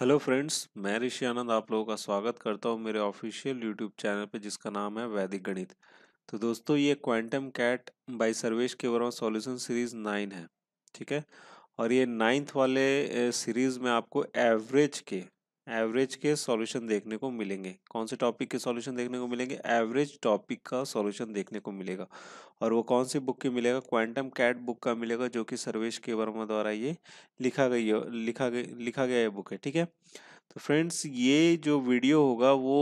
Hello friends मैं ऋषि आनंद आप लोगों का स्वागत करता हूँ मेरे ऑफिशियल यूट्यूब चैनल पे जिसका नाम है वैदिक गणित तो दोस्तों ये क्वांटम कैट बाय सर्वेश के वर्मा सॉल्यूशन सीरीज नाइन है ठीक है और ये नाइन्थ वाले सीरीज में आपको एवरेज के एवरेज के सॉल्यूशन देखने को मिलेंगे कौन से टॉपिक के सॉल्यूशन देखने को मिलेंगे एवरेज टॉपिक का सॉल्यूशन देखने को मिलेगा और वो कौन सी बुक की मिलेगा क्वांटम कैट बुक का मिलेगा जो कि सर्वेश के वर्मा द्वारा ये लिखा गई लिखा गई लिखा गया ये बुक है ठीक है तो फ्रेंड्स ये जो वीडियो होगा वो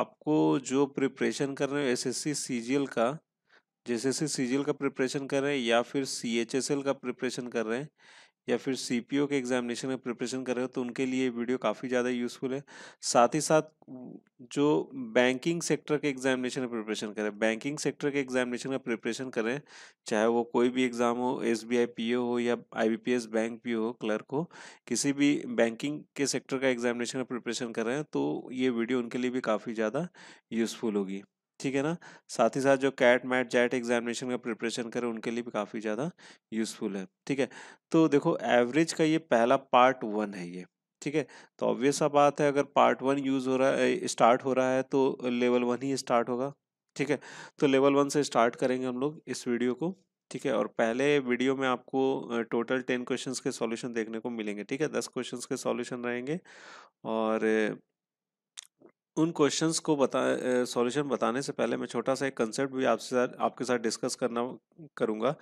आपको जो प्रिपरेशन कर रहे हो एस एस सी का जैसे सी का प्रिपरेशन कर रहे हैं या फिर सी का प्रिपरेशन कर रहे हैं या फिर सी के एग्ज़ामिनेशन का प्रिपरेशन कर रहे हो तो उनके लिए वीडियो काफ़ी ज़्यादा यूज़फुल है साथ ही साथ जो बैंकिंग सेक्टर के एग्ज़ामिनेशन का प्रिपरेशन करें बैंकिंग सेक्टर के एग्ज़ामिनेशन का प्रिपरेशन करें चाहे वो कोई भी एग्ज़ाम हो S B I P O हो या I B P S bank P हो क्लर्क हो किसी भी बैंकिंग के सेक्टर का एग्ज़ामिनेशन का प्रिपरेशन करें तो ये वीडियो उनके लिए भी काफ़ी ज़्यादा यूज़फुल होगी ठीक है ना साथ ही साथ जो कैट मैट जैट एग्जामिनेशन का प्रिपरेशन करें उनके लिए भी काफ़ी ज़्यादा यूज़फुल है ठीक है तो देखो एवरेज का ये पहला पार्ट वन है ये ठीक है तो ऑब्वियस सा बात है अगर पार्ट वन यूज़ हो रहा है स्टार्ट हो रहा है तो लेवल वन ही स्टार्ट होगा ठीक है तो लेवल वन से स्टार्ट करेंगे हम लोग इस वीडियो को ठीक है और पहले वीडियो में आपको टोटल टेन क्वेश्चंस के सॉल्यूशन देखने को मिलेंगे ठीक है दस क्वेश्चंस के सॉल्यूशन रहेंगे और उन क्वेश्चंस को बता सॉल्यूशन बताने से पहले मैं छोटा सा एक कंसेप्ट भी आपसे साथ आपके साथ डिस्कस करना करूँगा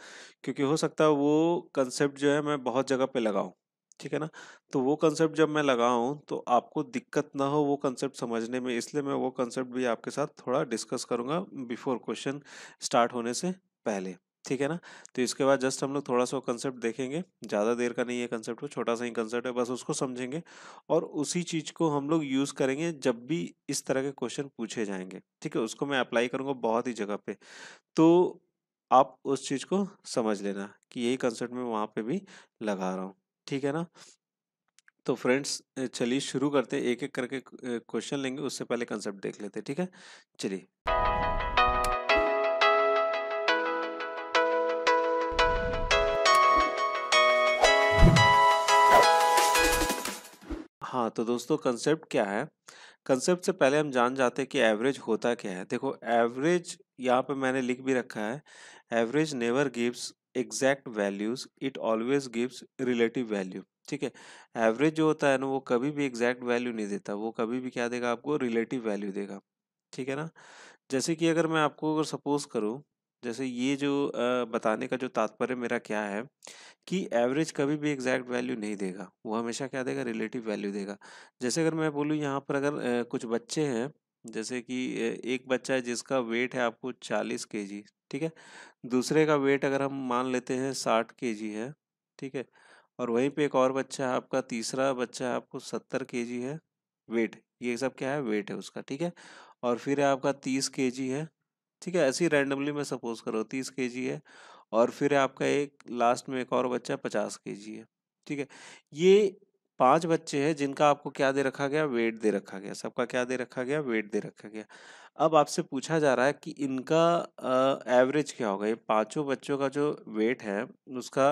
क्योंकि हो सकता है वो कंसेप्ट जो है मैं बहुत जगह पे लगाऊँ ठीक है ना तो वो कंसेप्ट जब मैं लगाऊँ तो आपको दिक्कत ना हो वो कंसेप्ट समझने में इसलिए मैं वो कंसेप्ट भी आपके साथ थोड़ा डिस्कस करूँगा बिफोर क्वेश्चन स्टार्ट होने से पहले ठीक है ना तो इसके बाद जस्ट हम लोग थोड़ा सा कंसेप्ट देखेंगे ज़्यादा देर का नहीं है कंसेप्ट को छोटा सा ही कंसेप्ट है बस उसको समझेंगे और उसी चीज़ को हम लोग यूज़ करेंगे जब भी इस तरह के क्वेश्चन पूछे जाएंगे ठीक है उसको मैं अप्लाई करूँगा बहुत ही जगह पे तो आप उस चीज़ को समझ लेना कि यही कंसेप्ट मैं वहाँ पर भी लगा रहा हूँ ठीक है ना तो फ्रेंड्स चलिए शुरू करते हैं एक एक करके क्वेश्चन लेंगे उससे पहले कंसेप्ट देख लेते हैं ठीक है चलिए हाँ तो दोस्तों कंसेप्ट क्या है कंसेप्ट से पहले हम जान जाते हैं कि एवरेज होता क्या है देखो एवरेज यहाँ पे मैंने लिख भी रखा है average never gives exact values it always gives relative value ठीक है एवरेज जो होता है ना वो कभी भी एग्जैक्ट वैल्यू नहीं देता वो कभी भी क्या देगा आपको रिलेटिव वैल्यू देगा ठीक है ना जैसे कि अगर मैं आपको अगर सपोज करूँ जैसे ये जो बताने का जो तात्पर्य मेरा क्या है कि एवरेज कभी भी एग्जैक्ट वैल्यू नहीं देगा वो हमेशा क्या देगा रिलेटिव वैल्यू देगा जैसे अगर मैं बोलूँ यहाँ पर अगर कुछ बच्चे हैं जैसे कि एक बच्चा है जिसका वेट है आपको चालीस के ठीक है दूसरे का वेट अगर हम मान लेते हैं साठ के है ठीक है और वहीं पे एक और बच्चा है आपका तीसरा बच्चा है आपको सत्तर के है वेट ये सब क्या है वेट है उसका ठीक है और फिर है आपका तीस के है ठीक है ऐसी रैंडमली मैं सपोज करो तीस के है और फिर आपका एक लास्ट में एक और बच्चा पचास के है ठीक है ये पांच बच्चे हैं जिनका आपको क्या दे रखा गया वेट दे रखा गया सबका क्या दे रखा गया वेट दे रखा गया अब आपसे पूछा जा रहा है कि इनका एवरेज क्या होगा ये पांचों बच्चों का जो वेट है उसका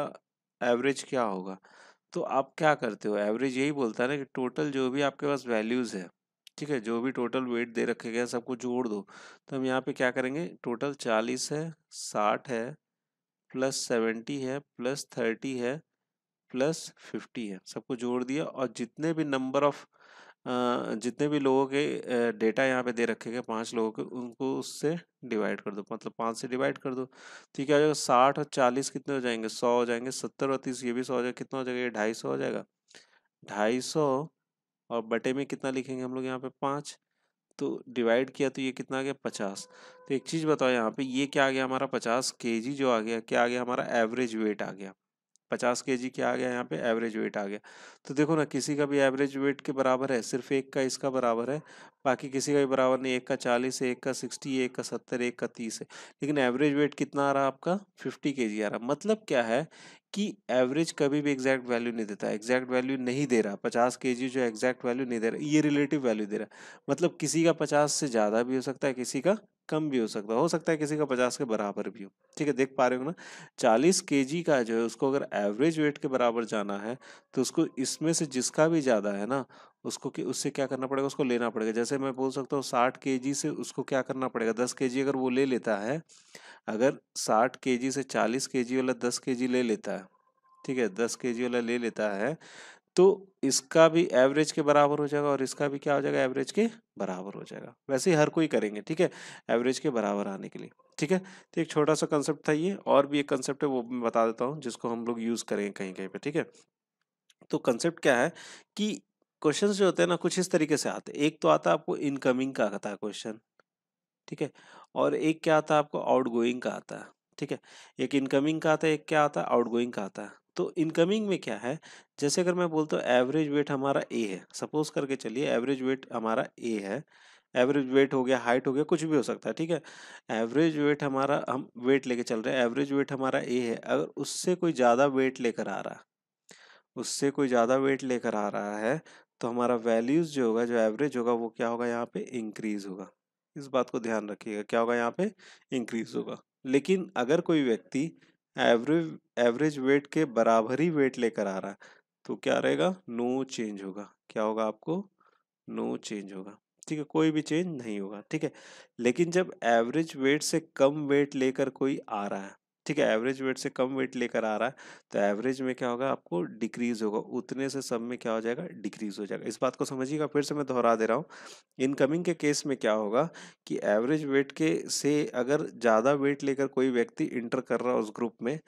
एवरेज क्या होगा तो आप क्या करते हो एवरेज यही बोलता है ना कि टोटल जो भी आपके पास वैल्यूज़ है ठीक है जो भी टोटल वेट दे रखे गए सबको जोड़ दो तो हम यहाँ पे क्या करेंगे टोटल चालीस है साठ है प्लस सेवेंटी है प्लस थर्टी है प्लस फिफ्टी है सबको जोड़ दिया और जितने भी नंबर ऑफ जितने भी लोगों के डेटा यहाँ पे दे रखे गए पांच लोगों के उनको उससे डिवाइड कर दो मतलब पाँच से डिवाइड कर दो तो क्या हो जाएगा साठ और चालीस कितने हो जाएंगे सौ हो जाएंगे सत्तर और तीस ये भी सौ हो जाएगा कितना हो जाएगा ये ढाई सौ हो जाएगा ढाई सौ और बटे में कितना लिखेंगे हम लोग यहाँ पे पाँच तो डिवाइड किया तो ये कितना आ गया पचास तो एक चीज़ बताओ यहाँ पे ये क्या आ गया हमारा पचास के जो आ गया क्या आ गया हमारा एवरेज वेट आ गया पचास के जी क्या आ गया यहाँ पे एवरेज वेट आ गया तो देखो ना किसी का भी एवरेज वेट के बराबर है सिर्फ एक का इसका बराबर है बाकी किसी का भी बराबर नहीं एक का चालीस है एक का सिक्सटी एक का सत्तर एक का तीस है लेकिन एवरेज वेट कितना आ रहा आपका फिफ्टी के जी आ रहा मतलब क्या है कि एवरेज कभी भी एग्जैक्ट वैल्यू नहीं देता एग्जैक्ट वैल्यू नहीं दे रहा पचास के जी जो एग्जैक्ट वैल्यू नहीं दे रहा ये रिलेटिव वैल्यू दे रहा मतलब किसी का पचास से ज़्यादा भी हो सकता है किसी का कम भी हो सकता है हो सकता है किसी का पचास के बराबर भी हो ठीक है देख पा रहे हो ना चालीस के का जो है उसको अगर एवरेज वेट के बराबर जाना है तो उसको इसमें से जिसका भी ज़्यादा है ना उसको कि उससे क्या करना पड़ेगा उसको लेना पड़ेगा जैसे मैं बोल सकता हूँ साठ के से उसको क्या करना पड़ेगा दस के अगर वो ले लेता है अगर साठ के से चालीस के वाला दस के ले लेता है ठीक है दस के वाला ले लेता है तो इसका भी एवरेज के बराबर हो जाएगा और इसका भी क्या हो जाएगा एवरेज के बराबर हो जाएगा वैसे ही हर कोई करेंगे ठीक है एवरेज के बराबर आने के लिए ठीक है तो एक छोटा सा कंसेप्ट था ये और भी एक कंसेप्ट है वो मैं बता देता हूँ जिसको हम लोग यूज़ करेंगे कहीं कहीं पर ठीक है तो कंसेप्ट क्या है कि क्वेश्चन जो होते हैं ना कुछ इस तरीके से आते हैं एक तो आता है आपको इनकमिंग का आता है क्वेश्चन ठीक है और एक क्या आता है आपको आउटगोइंग का आता है ठीक है एक इनकमिंग का आता है एक क्या आता है आउटगोइंग का आता है तो इनकमिंग में क्या है जैसे अगर मैं बोलता हूँ एवरेज वेट हमारा ए है सपोज करके चलिए एवरेज वेट हमारा ए है एवरेज वेट हो गया हाइट हो गया कुछ भी हो सकता है ठीक है एवरेज वेट हमारा हम वेट लेके चल रहे हैं एवरेज वेट हमारा ए है अगर उससे कोई ज़्यादा वेट लेकर आ रहा है उससे कोई ज़्यादा वेट लेकर आ रहा है तो हमारा वैल्यूज़ जो होगा जो एवरेज होगा वो क्या होगा यहाँ पे इंक्रीज़ होगा इस बात को ध्यान रखिएगा क्या होगा यहाँ पे इंक्रीज़ होगा लेकिन अगर कोई व्यक्ति एवरेज एवरेज वेट के बराबर ही वेट लेकर आ रहा है तो क्या रहेगा नो चेंज होगा क्या होगा आपको नो चेंज होगा ठीक है कोई भी चेंज नहीं होगा ठीक है लेकिन जब एवरेज वेट से कम वेट लेकर कोई आ रहा है ठीक है एवरेज वेट से कम वेट लेकर आ रहा है तो एवरेज में क्या होगा आपको डिक्रीज होगा उतने से सब में क्या हो जाएगा डिक्रीज हो जाएगा इस बात को समझिएगा फिर से मैं दोहरा दे रहा हूँ इनकमिंग के केस में क्या होगा कि एवरेज वेट के से अगर ज़्यादा वेट लेकर कोई व्यक्ति इंटर कर रहा है उस ग्रुप में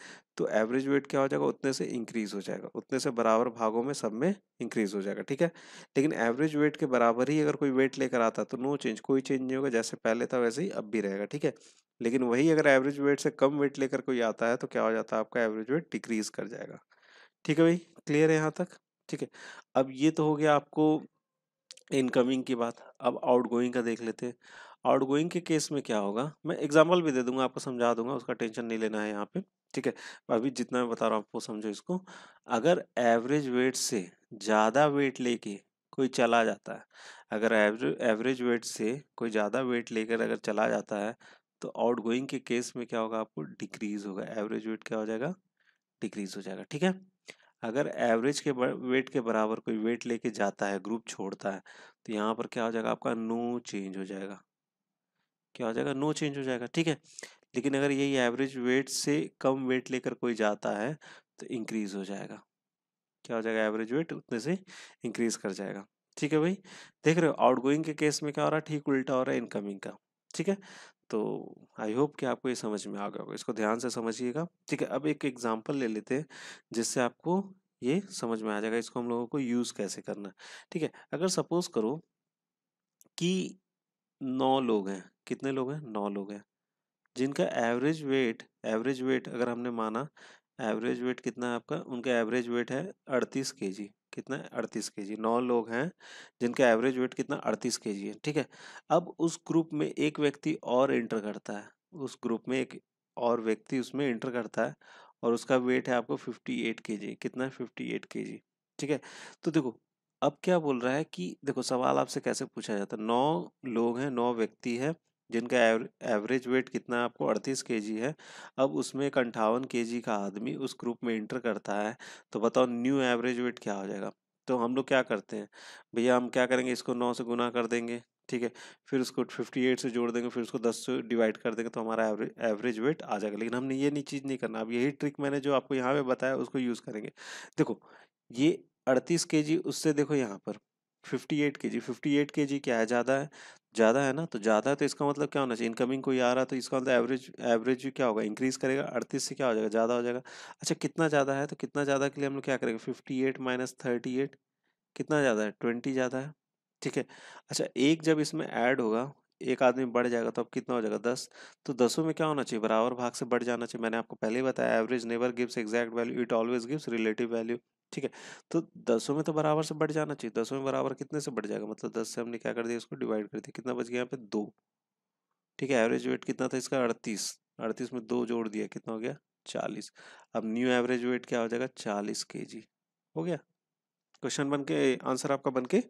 तो एवरेज वेट क्या हो जाएगा उतने से इंक्रीज हो जाएगा उतने से बराबर भागों में सब में इंक्रीज हो जाएगा ठीक है लेकिन एवरेज वेट के बराबर ही अगर कोई वेट लेकर आता तो नो चेंज कोई चेंज नहीं होगा जैसे पहले था वैसे ही अब भी रहेगा ठीक है लेकिन वही अगर एवरेज वेट से कम वेट लेकर कोई आता है तो क्या हो जाता है आपका एवरेज वेट डिक्रीज कर जाएगा ठीक है भाई क्लियर है यहाँ तक ठीक है अब ये तो हो गया आपको इनकमिंग की बात अब आउटगोइंग का देख लेते हैं आउटगोइंग के केस में क्या होगा मैं एग्जाम्पल भी दे दूंगा आपको समझा दूंगा उसका टेंशन नहीं लेना है यहाँ पे ठीक है अभी जितना मैं बता रहा हूँ आपको समझो इसको अगर एवरेज वेट से ज़्यादा वेट लेके कोई चला जाता है अगर एवरेज एवरेज वेट से कोई ज़्यादा वेट लेकर अगर चला जाता है तो आउट गोइंग के केस में क्या होगा आपको डिक्रीज होगा एवरेज वेट क्या हो जाएगा डिक्रीज हो जाएगा ठीक है अगर एवरेज के वेट के बराबर कोई वेट लेके जाता है ग्रुप छोड़ता है तो यहाँ पर क्या हो जाएगा आपका नो चेंज हो जाएगा क्या हो जाएगा नो चेंज हो जाएगा ठीक है लेकिन अगर यही एवरेज वेट से कम वेट लेकर कोई जाता है तो इंक्रीज हो जाएगा क्या हो जाएगा एवरेज वेट उतने से इंक्रीज कर जाएगा ठीक है भाई देख रहे हो आउटगोइंग के केस में क्या हो रहा है ठीक उल्टा हो रहा है इनकमिंग का ठीक है तो आई होप कि आपको ये समझ में आ गया होगा इसको ध्यान से समझिएगा ठीक है अब एक एग्जाम्पल ले लेते हैं जिससे आपको ये समझ में आ जाएगा इसको हम लोगों को यूज़ कैसे करना है ठीक है अगर सपोज करो कि नौ लोग हैं कितने लोग हैं नौ लोग हैं जिनका एवरेज वेट एवरेज वेट अगर हमने माना एवरेज वेट कितना है आपका उनका एवरेज वेट है अड़तीस के जी कितना अड़तीस के जी नौ लोग हैं जिनका एवरेज वेट कितना अड़तीस के जी है ठीक है अब उस ग्रुप में एक व्यक्ति और इंटर करता है उस ग्रुप में एक और व्यक्ति उसमें इंटर करता है और उसका वेट है आपको फिफ्टी एट के जी कितना है फिफ्टी एट के जी ठीक है तो देखो अब क्या बोल रहा है कि देखो सवाल आपसे कैसे पूछा जाता है नौ लोग हैं नौ व्यक्ति है जिनका एवरेज वेट कितना है आपको अड़तीस के है अब उसमें एक अंठावन के का आदमी उस ग्रुप में इंटर करता है तो बताओ न्यू एवरेज वेट क्या हो जाएगा तो हम लोग क्या करते हैं भैया हम क्या करेंगे इसको नौ से गुना कर देंगे ठीक है फिर उसको फिफ्टी एट से जोड़ देंगे फिर उसको दस से डिवाइड कर देंगे तो हमारा एवरेज एवरेज वेट आ जाएगा लेकिन हमने ये नहीं चीज़ नहीं करना अब यही ट्रिक मैंने जो आपको यहाँ पे बताया उसको यूज़ करेंगे देखो ये अड़तीस के उससे देखो यहाँ पर फिफ्टी एट के जी फिफ्टी एट के जी क्या है ज़्यादा है ज़्यादा है ना तो ज़्यादा है तो इसका मतलब क्या होना चाहिए इनकमिंग कोई आ रहा है तो इसका मतलब एवरेज एवरेज क्या होगा इंक्रीज़ करेगा अड़तीस से क्या हो जाएगा ज़्यादा हो जाएगा अच्छा कितना ज़्यादा है तो कितना ज़्यादा के लिए हम लोग क्या करेंगे fifty eight minus thirty eight कितना ज़्यादा है ट्वेंटी ज़्यादा है ठीक है अच्छा एक जब इसमें ऐड होगा एक आदमी बढ़ जाएगा तो अब कितना हो जाएगा दस तो दसों में क्या होना चाहिए बराबर भाग से बढ़ जाना चाहिए मैंने आपको पहले ही बताया average never gives exact value it always gives relative value ठीक है तो दसों में तो बराबर से बढ़ जाना चाहिए दसों में बराबर कितने से बढ़ जाएगा मतलब दस से हमने क्या कर दिया इसको डिवाइड कर दिया कितना बच गया यहाँ पे दो ठीक है एवरेज वेट कितना था इसका अड़तीस अड़तीस में दो जोड़ दिया कितना हो गया चालीस अब न्यू एवरेज वेट क्या हो जाएगा चालीस के हो गया क्वेश्चन बन के आंसर आपका बन के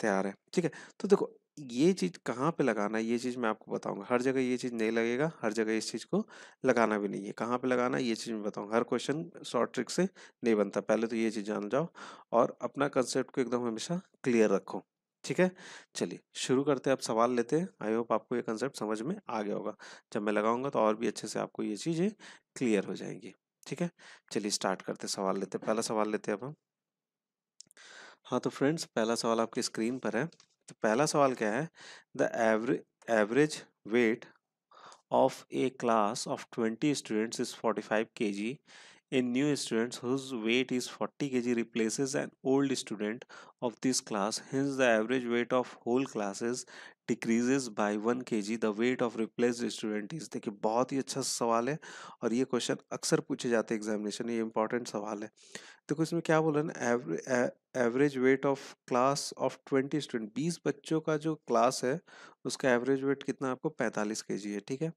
तैयार है ठीक है तो देखो ये चीज़ कहाँ पे लगाना है ये चीज़ मैं आपको बताऊंगा हर जगह ये चीज़ नहीं लगेगा हर जगह इस चीज़ को लगाना भी नहीं है कहाँ पे लगाना है ये चीज़ मैं बताऊंगा हर क्वेश्चन शॉर्ट ट्रिक से नहीं बनता पहले तो ये चीज़ जान जाओ और अपना कंसेप्ट को एकदम हमेशा क्लियर रखो ठीक है चलिए शुरू करते हैं आप सवाल लेते हैं आई होप आपको ये कंसेप्ट समझ में आ गया होगा जब मैं लगाऊंगा तो और भी अच्छे से आपको ये चीज़ें क्लियर हो जाएंगी ठीक है चलिए स्टार्ट करते हैं सवाल लेते हैं पहला सवाल लेते हैं अब हम हाँ तो फ्रेंड्स पहला सवाल आपकी स्क्रीन पर है तो पहला सवाल क्या है the average average weight of a class of twenty students is forty five K G A new student whose weight is 40 kg replaces an old student of this class, hence the average weight of whole classes decreases by one K G the weight of replace student is देखिए बहुत ही अच्छा सवाल है और ये question अक्सर पूछे जाते हैं एग्जामिनेशन ये इंपॉर्टेंट सवाल है देखो इसमें क्या बोला ना average weight of class of twenty student बीस बच्चों का जो क्लास है उसका एवरेज वेट कितना आपको पैंतालीस के जी है ठीक है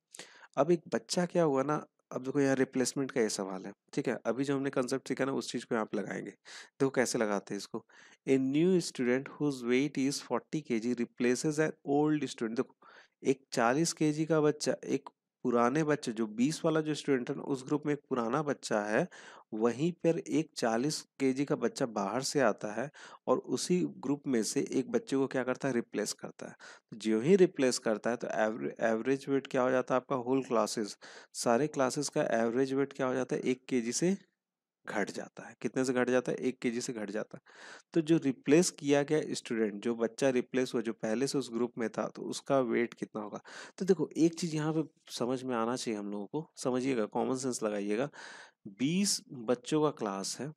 अब एक बच्चा क्या हुआ ना अब देखो यहाँ रिप्लेसमेंट का ये सवाल है ठीक है अभी जो हमने कंसेप्ट सीखा ना उस चीज़ को आप लगाएंगे देखो कैसे लगाते हैं इसको a new student whose weight is forty K G replace an old student देखो एक चालीस के जी का बच्चा एक पुराने बच्चे जो बीस वाला जो स्टूडेंट है ना उस ग्रुप में एक पुराना बच्चा है वहीं पर एक चालीस के का बच्चा बाहर से आता है और उसी ग्रुप में से एक बच्चे को क्या करता है रिप्लेस करता है जो तो ही रिप्लेस करता है तो एवरे, एवरेज वेट क्या हो जाता है आपका होल क्लासेस सारे क्लासेस का एवरेज वेट क्या हो जाता है एक के से घट जाता है कितने से घट जाता है एक के से घट जाता है तो जो रिप्लेस किया गया स्टूडेंट जो बच्चा रिप्लेस हुआ जो पहले से उस ग्रुप में था तो उसका वेट कितना होगा तो देखो एक चीज़ यहाँ पे समझ में आना चाहिए हम लोगों को समझिएगा कॉमन सेंस लगाइएगा बीस बच्चों का क्लास है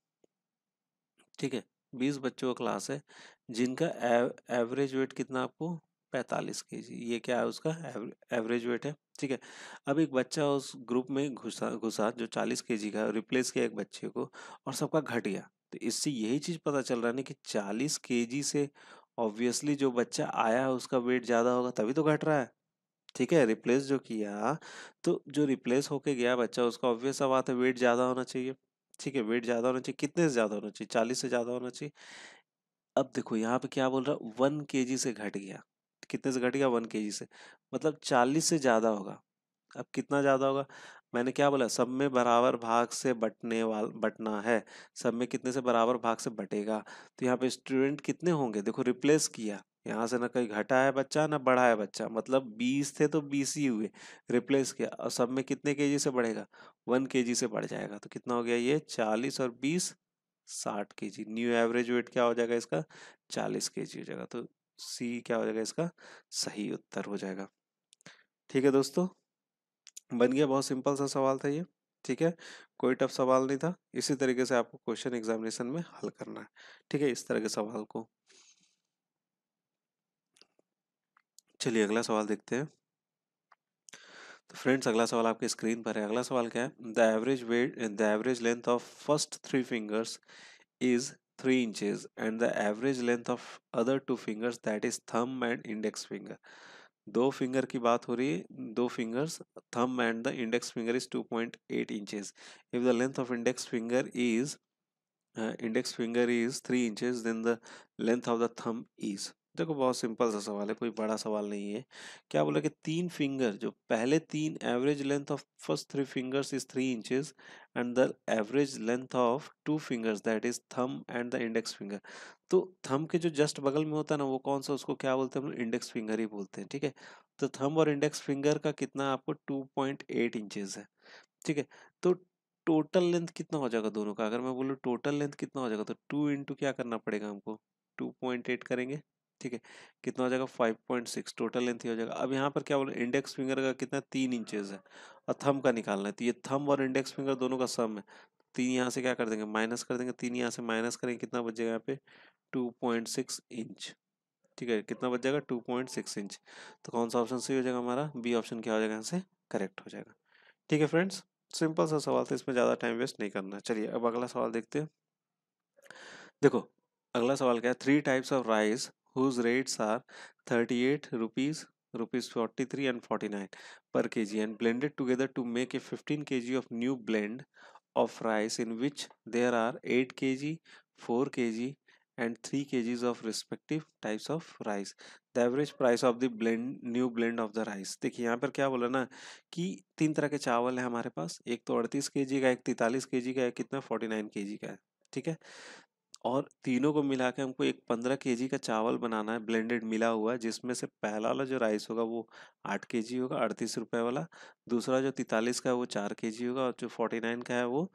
ठीक है बीस बच्चों का क्लास है जिनका एवरेज वेट कितना आपको पैंतालीस के जी ये क्या है उसका एवरेज वेट है ठीक है अब एक बच्चा उस ग्रुप में घुसा घुसा जो चालीस के जी का रिप्लेस किया एक बच्चे को और सबका घट गया तो इससे यही चीज़ पता चल रहा है कि चालीस के जी से ऑब्वियसली जो बच्चा आया है उसका वेट ज़्यादा होगा तभी तो घट रहा है ठीक है रिप्लेस जो किया तो जो रिप्लेस होके गया बच्चा उसका ऑब्वियस अब आता है वेट ज़्यादा होना चाहिए ठीक है वेट ज़्यादा होना चाहिए कितने से ज़्यादा होना चाहिए चालीस से ज़्यादा होना चाहिए अब देखो यहाँ पे क्या बोल रहा है वन के जी से घट गया कितने से घट गया वन के से मतलब चालीस से ज़्यादा होगा अब कितना ज़्यादा होगा मैंने क्या बोला सब में बराबर भाग से बटने वाल बटना है सब में कितने से बराबर भाग से बटेगा तो यहाँ पे स्टूडेंट कितने होंगे देखो रिप्लेस किया यहाँ से ना कहीं घटा है बच्चा ना बढ़ा है बच्चा मतलब बीस थे तो बीस ही हुए रिप्लेस किया और सब में कितने केजी से बढ़ेगा वन केजी से बढ़ जाएगा तो कितना हो गया ये चालीस और बीस साठ के न्यू एवरेज वेट क्या हो जाएगा इसका चालीस के हो जाएगा तो सी क्या हो जाएगा इसका सही उत्तर हो जाएगा ठीक है दोस्तों बन गया बहुत सिंपल सा सवाल था ये ठीक है कोई टफ सवाल नहीं था इसी तरीके से आपको क्वेश्चन एग्जामिनेशन में हल करना है ठीक है इस तरह के सवाल को चलिए अगला सवाल देखते हैं तो फ्रेंड्स अगला सवाल आपके स्क्रीन पर है अगला सवाल क्या है the average weight the average length of first three fingers is 3 inches and the average length of other two fingers that is thumb and index finger दो फिंगर की बात हो रही है दो fingers thumb and the index finger is 2.8 inches if the length of index finger is index finger is 3 inches then the length of the thumb is देखो बहुत simple सा सवाल है कोई बड़ा सवाल नहीं है क्या बोला कि तीन फिंगर जो पहले तीन average length of first three fingers is three inches and the average length of two fingers that is thumb and the index finger तो थम के जो जस्ट बगल में होता है ना वो कौन सा उसको क्या बोलते हैं हम लोग इंडेक्स फिंगर ही बोलते हैं ठीक है तो थम और इंडेक्स फिंगर का कितना आपको टू पॉइंट एट है ठीक है तो टोटल लेंथ कितना हो जाएगा दोनों का अगर मैं बोलूँ टोटल लेंथ कितना हो जाएगा तो टू इंटू क्या करना पड़ेगा हमको टू पॉइंट एट करेंगे ठीक है कितना हो जाएगा five point six total length हो जाएगा अब यहाँ पर क्या बोला इंडेक्स फिंगर का कितना तीन इंचेज है और थम का निकालना है तो ये थम और इंडेक्स फिंगर दोनों का सम है तीन यहाँ से क्या कर देंगे माइनस कर देंगे तीन यहाँ से माइनस करेंगे कितना बच जाएगा यहाँ पे टू पॉइंट सिक्स इंच ठीक है कितना बच जाएगा टू पॉइंट सिक्स इंच तो कौन सा ऑप्शन सही हो जाएगा हमारा बी ऑप्शन क्या हो जाएगा यहाँ से करेक्ट हो जाएगा ठीक है फ्रेंड्स सिंपल सा सवाल था इसमें ज़्यादा टाइम वेस्ट नहीं करना चलिए अब अगला सवाल देखते हैं देखो अगला सवाल क्या है three types of rice whose rates are 38 rupees rupees 43 and 49 per kg and blended together to make a 15 kg of new blend of rice in which there are 8 kg 4 kg and 3 kgs of respective types of rice the average price of the blend new blend of the rice dekhi yahan par kya bola na ki teen tarah ke chawal hai hamare paas ek to 38 kg ka ek 43 kg ka ek kitna 49 kg ka hai theek hai और तीनों को मिला के हमको एक पंद्रह के का चावल बनाना है ब्लेंडेड मिला हुआ है जिसमें से पहला वाला जो राइस होगा वो आठ के होगा अड़तीस रुपये वाला दूसरा जो तैतालीस का है वो चार के होगा और जो फोर्टी नाइन का है वो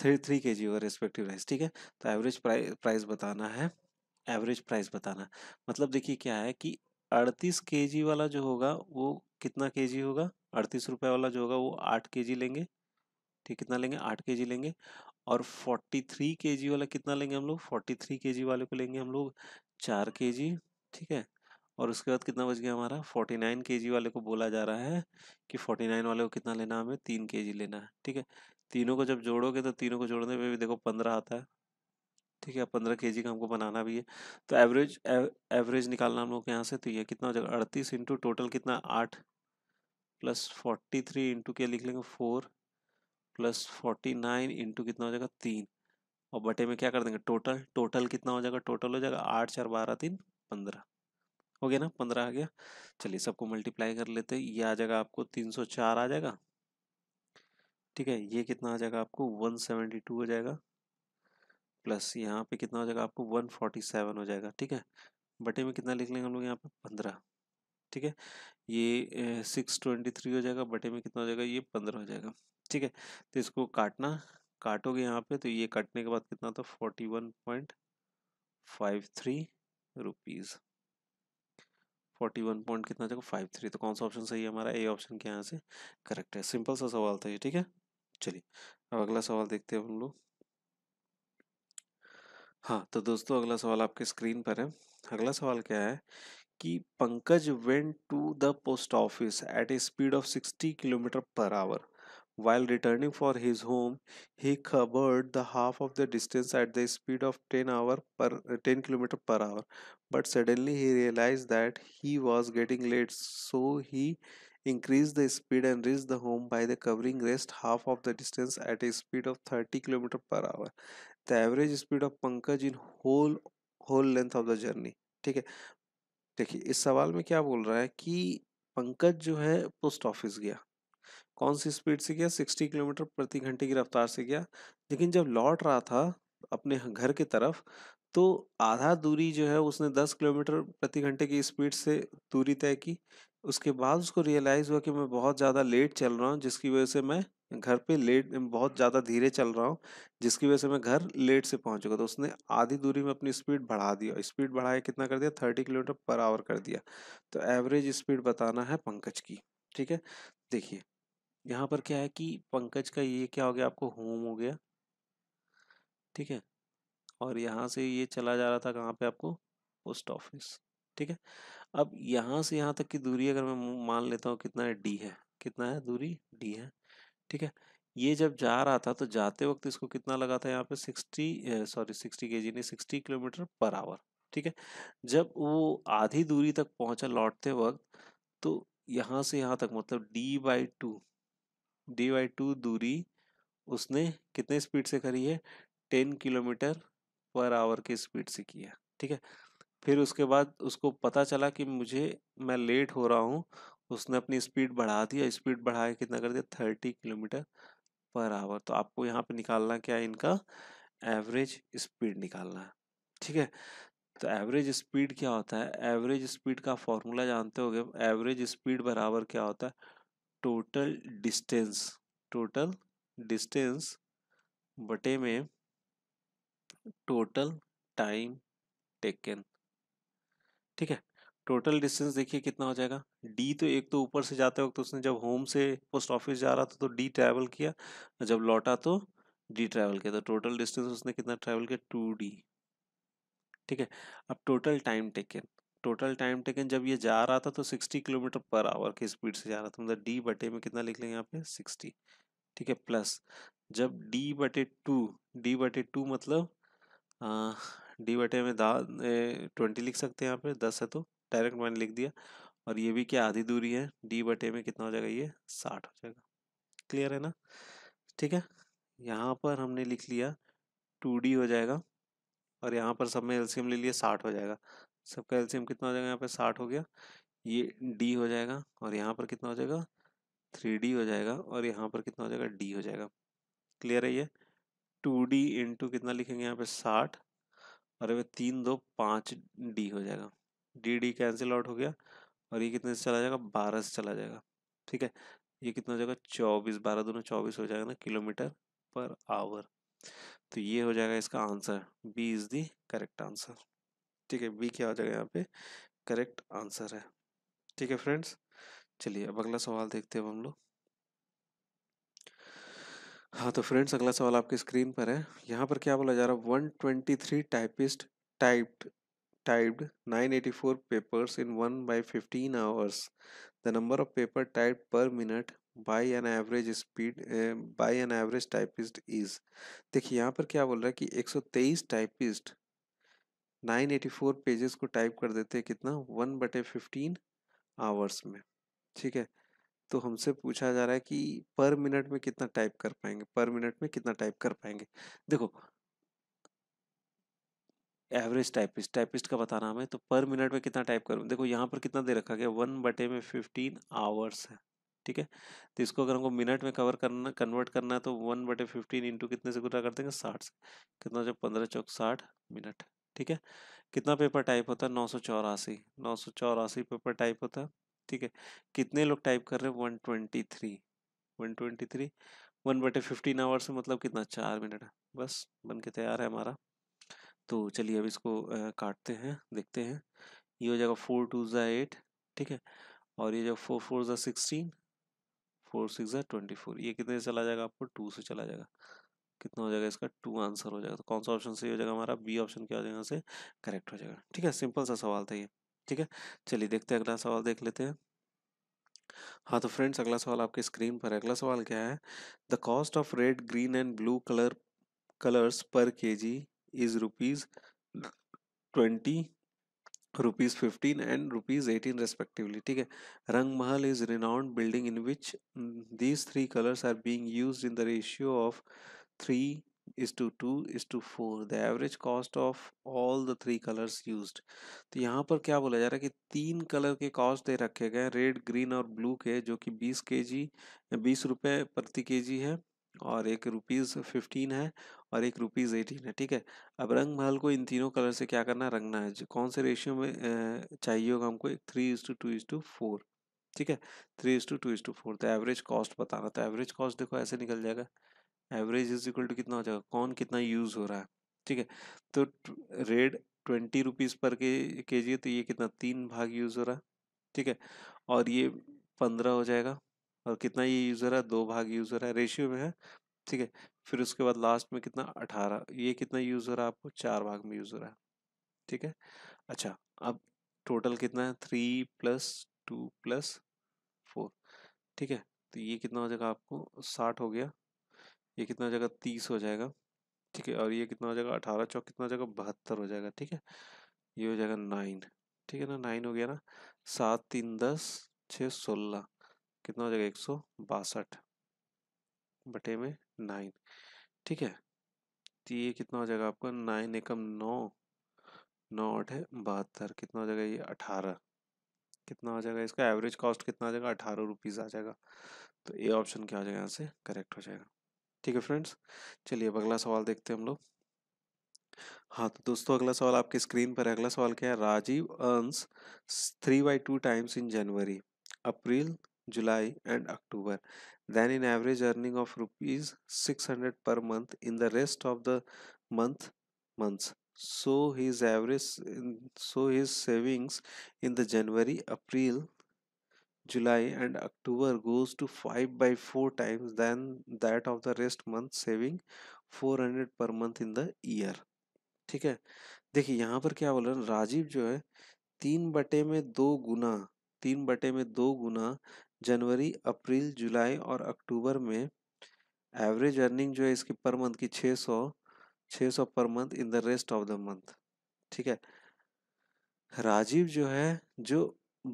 थ्री थ्री के जी होगा रेस्पेक्टिव राइस ठीक है तो एवरेज प्राइस प्राइस बताना है एवरेज प्राइस बताना मतलब देखिए क्या है कि अड़तीस के जी वाला जो होगा वो कितना के जी होगा अड़तीस रुपये वाला जो होगा वो आठ के जी लेंगे ठीक कितना लेंगे आठ के जी लेंगे और 43 जी वाला कितना लेंगे हम लोग 43 जी वाले को लेंगे हम लोग चार जी ठीक है और उसके बाद कितना बच गया हमारा 49 जी वाले को बोला जा रहा है कि 49 वाले को कितना लेना हमें तीन जी लेना है ठीक है तीनों को जब जोड़ोगे तो तीनों को जोड़ने में भी देखो पंद्रह आता है ठीक है पंद्रह के जी का हमको बनाना भी है तो एवरेज एव, एवरेज निकालना हम लोग के यहाँ से तो ये कितना हो जाएगा अड़तीस इंटू टोटल कितना आठ प्लस फोर्टी थ्री इंटू क्या लिख लेंगे four plus forty nine into कितना हो जाएगा तीन और बटे में क्या कर देंगे टोटल टोटल कितना हो जाएगा टोटल हो जाएगा आठ चार बारह तीन पंद्रह हो गया ना पंद्रह आ गया चलिए सबको मल्टीप्लाई कर लेते हैं ये आ जाएगा आपको तीन सौ चार आ जाएगा ठीक है ये कितना आ जाएगा आपको वन सेवेंटी टू हो जाएगा प्लस यहाँ पे कितना हो जाएगा आपको वन फोर्टी सेवन हो जाएगा ठीक है बटे में कितना लिख लेंगे हम लोग यहाँ पे पंद्रह ठीक है ये सिक्स ट्वेंटी थ्री हो जाएगा बटे में कितना हो जाएगा ये पंद्रह हो जाएगा ठीक है तो इसको काटना काटोगे यहाँ पे तो ये कटने के बाद कितना था forty one point five three rupees forty one point कितना जाएगा फाइव थ्री तो कौन सा ऑप्शन सही है हमारा ए ऑप्शन के यहाँ से करेक्ट है सिंपल सा सवाल था ये ठीक है चलिए अब अगला सवाल देखते हैं हम लोग हाँ तो दोस्तों अगला सवाल आपके स्क्रीन पर है अगला सवाल क्या है कि Pankaj went to the post office at a speed of sixty kilometre per hour While returning for his home, he covered the half of the distance at the speed of 10 hour per 10 km per hour. But suddenly he realized that he was getting late, so he increased the speed and reached the home by the covering rest half of the distance at a speed of 30 km per hour. The average speed of Pankaj in whole whole length of the journey. theek hai देखिए is sawal mein kya bol raha hai ki pankaj jo hai post office gaya कौन सी speed से गया sixty kilometre प्रति घंटे की रफ्तार से गया लेकिन जब लौट रहा था अपने घर की तरफ तो आधा दूरी जो है उसने दस किलोमीटर प्रति घंटे की स्पीड से दूरी तय की उसके बाद उसको रियलाइज़ हुआ कि मैं बहुत ज़्यादा लेट चल रहा हूँ जिसकी वजह से मैं घर पे लेट बहुत ज़्यादा धीरे चल रहा हूँ जिसकी वजह से मैं घर लेट से चुका तो उसने आधी दूरी में अपनी स्पीड बढ़ा दी और स्पीड बढ़ाया कितना कर दिया थर्टी किलोमीटर पर आवर कर दिया तो एवरेज स्पीड बताना है पंकज की ठीक है देखिए यहाँ पर क्या है कि पंकज का ये क्या हो गया आपको होम हो गया ठीक है और यहाँ से ये चला जा रहा था कहाँ पे आपको पोस्ट ऑफिस ठीक है अब यहाँ से यहाँ तक की दूरी अगर मैं मान लेता हूँ कितना है डी है कितना है दूरी डी है ठीक है ये जब जा रहा था तो जाते वक्त इसको कितना लगा था यहाँ पे सिक्सटी सॉरी सिक्सटी के जी नहीं सिक्सटी किलोमीटर पर आवर ठीक है जब वो आधी दूरी तक पहुँचा लौटते वक्त तो यहाँ से यहाँ तक मतलब D by two D Y two दूरी उसने कितने स्पीड से करी है टेन किलोमीटर पर आवर की स्पीड से किया ठीक है फिर उसके बाद उसको पता चला कि मुझे मैं लेट हो रहा हूँ उसने अपनी स्पीड बढ़ा दी और स्पीड बढ़ा के कितना कर दिया थर्टी किलोमीटर पर आवर तो आपको यहाँ पे निकालना क्या है इनका एवरेज स्पीड निकालना है ठीक है तो एवरेज स्पीड क्या होता है एवरेज स्पीड का फॉर्मूला जानते हो एवरेज स्पीड बराबर क्या होता है टोटल डिस्टेंस टोटल डिस्टेंस बटे में टोटल टाइम टेकन ठीक है टोटल डिस्टेंस देखिए कितना हो जाएगा डी तो एक तो ऊपर से जाते वक्त तो उसने जब होम से पोस्ट ऑफिस जा रहा था तो डी ट्रैवल किया जब लौटा तो डी ट्रैवल किया तो टोटल डिस्टेंस उसने कितना ट्रैवल किया टू डी ठीक है अब total time taken total time taken जब ये जा रहा था तो सिक्सटी किलोमीटर पर आवर की स्पीड से जा रहा था मतलब डी बटे में कितना लिख लेंगे यहाँ पे सिक्सटी ठीक है प्लस जब डी बटे टू डी बटे टू मतलब डी बटे में दा ट्वेंटी लिख सकते हैं यहाँ पे दस है तो डायरेक्ट मैंने लिख दिया और ये भी क्या आधी दूरी है डी बटे में कितना हो जाएगा ये साठ हो जाएगा क्लियर है ना ठीक है यहाँ पर हमने लिख लिया टू डी हो जाएगा और यहाँ पर सब में एलसीएम ले लिया साठ हो जाएगा सबका एलसीएम कितना हो जाएगा यहाँ पे साठ हो गया ये डी हो जाएगा और यहाँ पर कितना हो जाएगा थ्री डी हो जाएगा और यहाँ पर कितना हो जाएगा डी हो जाएगा क्लियर है ये टू डी इंटू कितना लिखेंगे यहाँ पे साठ और अभी तीन दो पाँच डी हो जाएगा डी डी कैंसिल आउट हो गया और ये कितने से चला जाएगा बारह से चला जाएगा ठीक है ये कितना हो जाएगा चौबीस बारह दोनों चौबीस हो जाएगा ना किलोमीटर पर आवर तो ये हो जाएगा इसका answer B is the correct answer ठीक है बी क्या आ जाएगा यहाँ पे करेक्ट आंसर है ठीक है फ्रेंड्स चलिए अब अगला सवाल देखते हैं हम लोग हाँ तो फ्रेंड्स अगला सवाल आपके स्क्रीन पर है यहाँ पर क्या बोला जा रहा है one twenty three typist typed typed nine eighty four papers in one by fifteen hours the number of paper type per minute an an average speed by an average typist is देखिए यहाँ पर क्या बोल रहा है कि एक सौ तेईस टाइपिस्ट 984 पेजेस को टाइप कर देते हैं कितना वन बटे फिफ्टीन आवर्स में ठीक है तो हमसे पूछा जा रहा है कि पर मिनट में कितना टाइप कर पाएंगे पर मिनट में कितना टाइप कर पाएंगे देखो एवरेज टाइपिस्ट टाइपिस्ट का बताना हमें तो पर मिनट में कितना टाइप करूँ देखो यहाँ पर कितना दे रखा गया वन बटे में फिफ्टीन आवर्स है ठीक है तो इसको अगर हमको मिनट में कवर करना कन्वर्ट करना है तो वन बटे फिफ्टीन इंटू कितने से गुजरा कर देंगे साठ से कितना जो पंद्रह चौक साठ मिनट ठीक है कितना पेपर टाइप होता है नौ सौ चौरासी नौ सौ चौरासी पेपर टाइप होता है ठीक है कितने लोग टाइप कर रहे हैं one twenty three one twenty three one बटे फिफ्टीन आवर्स मतलब कितना चार मिनट बस बन के तैयार है हमारा तो चलिए अब इसको काटते हैं देखते हैं ये हो जाएगा फोर टू ज़ा एट ठीक है और ये जो फोर फोर ज़ा सिक्सटीन फोर सिक्स ज़ा ट्वेंटी फोर ये कितने से चला जाएगा आपको टू से चला जाएगा कितना हो जाएगा इसका टू आंसर हो जाएगा तो कौन सा ऑप्शन सही हो जाएगा हमारा बी ऑप्शन क्या हो जाएगा से करेक्ट हो जाएगा ठीक है सिंपल सा सवाल था ये ठीक है चलिए देखते हैं अगला सवाल देख लेते हैं हाँ तो फ्रेंड्स अगला सवाल आपके स्क्रीन पर है अगला सवाल क्या है the cost of red green and blue colour colours per K G is rupees twenty rupees fifteen and rupees eighteen respectively ठीक है Rang Mahal is renowned building in which these three colours are being use in the ratio of 3 is to 2 is to 4 the average cost of all the three colors used तो यहाँ पर क्या बोला जा रहा है कि तीन कलर के कॉस्ट दे रखे गए रेड ग्रीन और ब्लू के जो कि 20 के जी बीस रुपये प्रति के जी है और एक रुपीज़ फिफ्टीन है और एक रुपीज़ एटीन है ठीक है अब रंग महल को इन तीनों कलर से क्या करना रंगना है कौन से रेशियो में चाहिए होगा हमको three is to two is to four ठीक है three is to two is to four तो एवरेज कॉस्ट बताना तो एवरेज कॉस्ट देखो ऐसे निकल जाएगा एवरेज इज इक्वल टू कितना हो जाएगा कौन कितना यूज़ हो रहा है ठीक है तो रेड ट्वेंटी रुपीज़ पर के के जी तो ये कितना तीन भाग यूज़ हो रहा है ठीक है और ये पंद्रह हो जाएगा और कितना ये यूज़ हो रहा है दो भाग यूज़ हो रहा है रेशियो में है ठीक है फिर उसके बाद लास्ट में कितना अठारह ये कितना यूज़ हो रहा है आपको चार भाग में यूज़ हो रहा है ठीक है अच्छा अब टोटल कितना है three plus two plus four ठीक है तो ये कितना हो जाएगा आपको साठ हो गया ये कितना हो जाएगा तीस हो जाएगा ठीक है और ये कितना हो जाएगा अठारह चौक कितना जगह बहत्तर हो जाएगा ठीक है ये हो जाएगा नाइन ठीक है ना नाइन हो गया ना सात तीन दस छः सोलह कितना हो जाएगा एक सौ बासठ बटे में नाइन ठीक है तो ये कितना हो जाएगा आपका नाइन एकम नौ नौ अठे बहत्तर कितना हो जाएगा ये अठारह कितना हो जाएगा इसका एवरेज कॉस्ट कितना आ जाएगा अठारह रुपीज़ आ जाएगा तो ए ऑप्शन क्या हो जाएगा यहाँ से करेक्ट हो जाएगा ठीक है फ्रेंड्स चलिए अब अगला सवाल देखते हैं हम लोग हाँ तो दोस्तों अगला सवाल आपके स्क्रीन पर है अगला सवाल क्या है Rajiv earns three by two times in January April July and October then in average earning of rupees six hundred per month in the rest of the month months so his average so his savings in the January April July and October goes to 5 by 4 times than that of the rest month saving 400 per month in the year ठीक है देखिए यहाँ पर क्या बोल रहे हैं राजीव जो है तीन बटे में दो गुना तीन बटे में दो गुना जनवरी अप्रैल जुलाई और अक्टूबर में एवरेज अर्निंग जो है इसकी पर मंथ की 600 600 per month in the rest of the month ठीक है राजीव जो है जो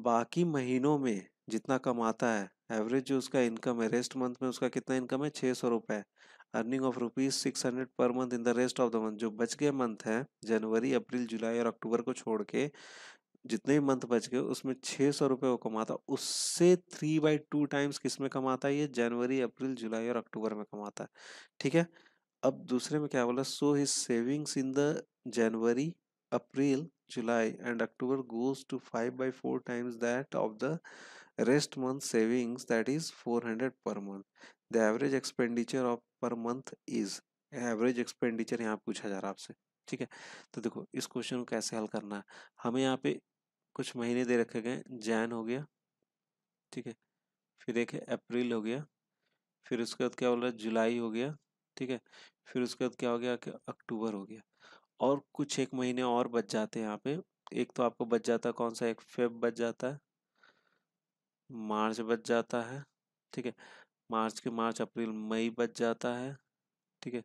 बाकी महीनों में जितना कमाता है एवरेज जो उसका इनकम है रेस्ट मंथ में उसका कितना इनकम है छः सौ रुपये earning of rupees six hundred per month in the rest of the month जो बच गए मंथ हैं जनवरी अप्रैल जुलाई और अक्टूबर को छोड़ के जितने भी मंथ बच गए उसमें छः सौ रुपये वो कमाता उससे थ्री बाई टू टाइम्स किस में कमाता है ये जनवरी अप्रैल जुलाई और अक्टूबर में कमाता है ठीक है अब दूसरे में क्या बोला so his savings in the January April July and October goes to five by four times that of the rest month savings that is 400 per month the average expenditure of per month is average expenditure यहाँ पूछा जा रहा आपसे ठीक है तो देखो इस क्वेश्चन को कैसे हल करना है हमें यहाँ पे कुछ महीने दे रखे गए जैन हो गया ठीक है फिर एक अप्रैल हो गया फिर उसके बाद क्या बोल रहा है जुलाई हो गया ठीक है फिर उसके बाद क्या हो गया कि अक्टूबर हो गया और कुछ एक महीने और बच जाते हैं यहाँ पे एक तो आपको बच जाता है कौन सा एक फेब बच जाता है मार्च बच जाता है ठीक है मार्च के मार्च अप्रैल मई बच जाता है ठीक है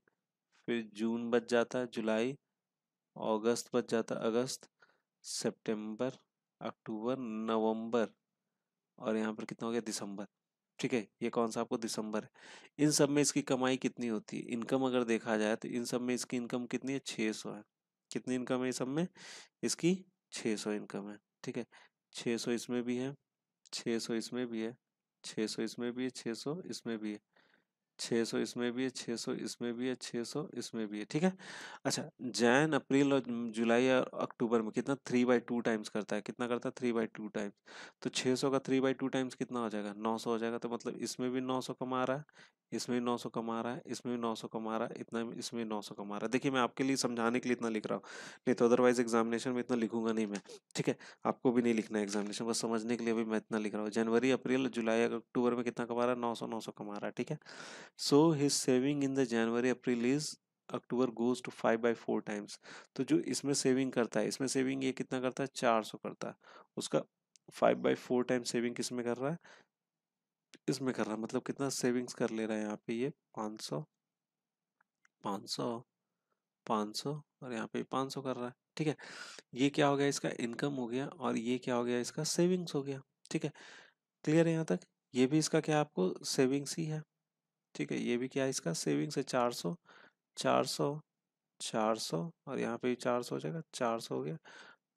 फिर जून बच जाता है जुलाई अगस्त बच जाता है अगस्त सितंबर अक्टूबर नवंबर और यहाँ पर कितना हो गया दिसंबर ठीक है ये कौन सा आपको दिसंबर है इन सब में इसकी कमाई कितनी होती है इनकम अगर देखा जाए तो इन सब में इसकी इनकम कितनी है छः सौ है कितनी इनकम है इस सब में इसकी छः सौ इनकम है ठीक है छः सौ इसमें भी है छः सौ इसमें भी है छः सौ इसमें भी है छः सौ इसमें भी है छः सौ इसमें भी है छः सौ इसमें भी है छः सौ इसमें भी है ठीक है अच्छा जैन अप्रैल और जुलाई और अक्टूबर में कितना थ्री बाई टू टाइम्स करता है कितना करता है थ्री बाई टू टाइम्स तो छः सौ का थ्री बाई टू टाइम्स कितना हो जाएगा नौ सौ हो जाएगा तो मतलब इसमें भी नौ सौ कमा रहा है इसमें भी नौ सौ कमा रहा है इसमें भी नौ सौ कमा रहा है इतना इसमें नौ सौ कमा रहा है देखिए मैं आपके लिए समझाने के लिए इतना लिख रहा हूँ नहीं तो अदरवाइज एग्जामिनेशन में इतना लिखूंगा नहीं मैं ठीक है आपको भी नहीं लिखना है एग्जामिनेशन बस समझने के लिए भी मैं इतना लिख रहा हूँ जनवरी अप्रैल जुलाई अक्टूबर में कितना कमा रहा है नौ सौ नौ सौ कमा रहा है ठीक है so his saving in the January April is October goes to five by four times तो जो इसमें सेविंग करता है इसमें सेविंग ये कितना करता है चार सौ करता है उसका five by four time saving किस में कर रहा है इसमें कर रहा है मतलब कितना सेविंग्स कर ले रहा है यहाँ पे ये पाँच सौ पाँच सौ पाँच सौ और यहाँ पे पाँच सौ कर रहा है ठीक है ये क्या हो गया इसका इनकम हो गया और ये क्या हो गया इसका सेविंग्स हो गया ठीक है क्लियर है यहाँ तक ये भी इसका क्या आपको सेविंग्स ही है ठीक है ये भी क्या है इसका सेविंग्स है चार सौ चार सौ चार सौ और यहाँ पे भी चार सौ हो जाएगा चार सौ हो गया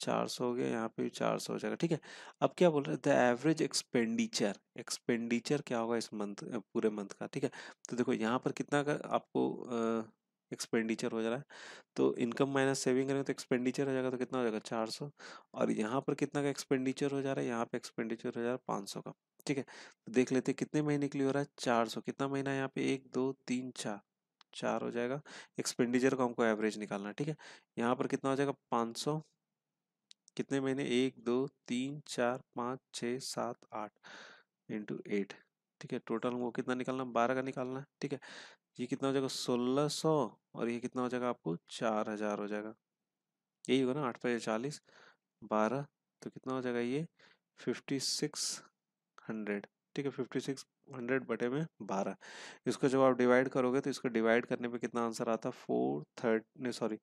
चार सौ हो गया यहाँ पे भी चार सौ हो जाएगा ठीक है अब क्या बोल रहे हैं द एवरेज एक्सपेंडिचर एक्सपेंडिचर क्या होगा इस मंथ पूरे मंथ का ठीक है तो देखो यहाँ पर कितना का आपको एक्सपेंडिचर हो जा रहा है तो इनकम माइनस सेविंग करेंगे तो एक्सपेंडिचर हो जाएगा तो कितना हो जाएगा चार सौ और यहाँ पर कितना का एक्सपेंडिचर हो जा रहा है यहाँ पर एक्सपेंडिचर हो जा रहा है पाँच सौ का ठीक है तो देख लेते हैं कितने महीने के लिए हो रहा है चार सौ कितना महीना यहाँ पे एक दो तीन चार चार हो जाएगा एक्सपेंडिचर का हमको एवरेज निकालना है ठीक है यहाँ पर कितना हो जाएगा पाँच सौ कितने महीने एक दो तीन चार पाँच छः सात आठ इंटू एट ठीक है टोटल हमको कितना निकालना है बारह का निकालना है ठीक है ये कितना हो जाएगा सोलह सौ और ये कितना हो जाएगा आपको चार हजार हो जाएगा यही होगा ना आठ पाँच चालीस बारह तो कितना हो जाएगा ये फिफ्टी सिक्स हंड्रेड ठीक है फिफ्टी सिक्स हंड्रेड बटे में बारह इसको जब आप डिवाइड करोगे तो इसको डिवाइड करने पे कितना आंसर आता है फोर थर्ड नहीं सॉरी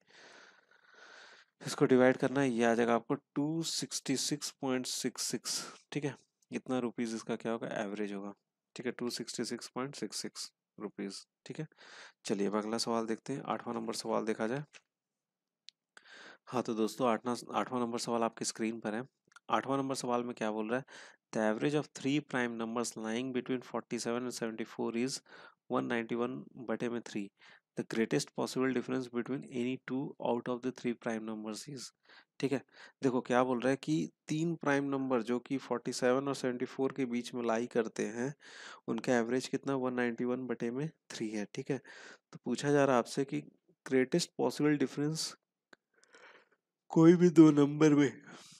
इसको डिवाइड करना है ये आ जाएगा आपको two sixty six point six six ठीक है इतना रुपीज़ इसका क्या होगा एवरेज होगा ठीक है two sixty six point six six rupees ठीक है चलिए अब अगला सवाल देखते हैं आठवां नंबर सवाल देखा जाए हाँ तो दोस्तों आठवा आठवां नंबर सवाल आपकी स्क्रीन पर है आठवां नंबर सवाल में क्या बोल रहा है the average of three prime numbers lying between forty seven and seventy four is one one बटे में three the greatest possible difference between any two out of the three prime numbers is ठीक है देखो क्या बोल रहा है कि तीन प्राइम नंबर जो कि फोर्टी सेवन और सेवेंटी फोर के बीच में लाई करते हैं उनका एवरेज कितना वन वन बटे में थ्री है ठीक है तो पूछा जा रहा है आपसे कि ग्रेटेस्ट पॉसिबल डिफरेंस कोई भी दो नंबर में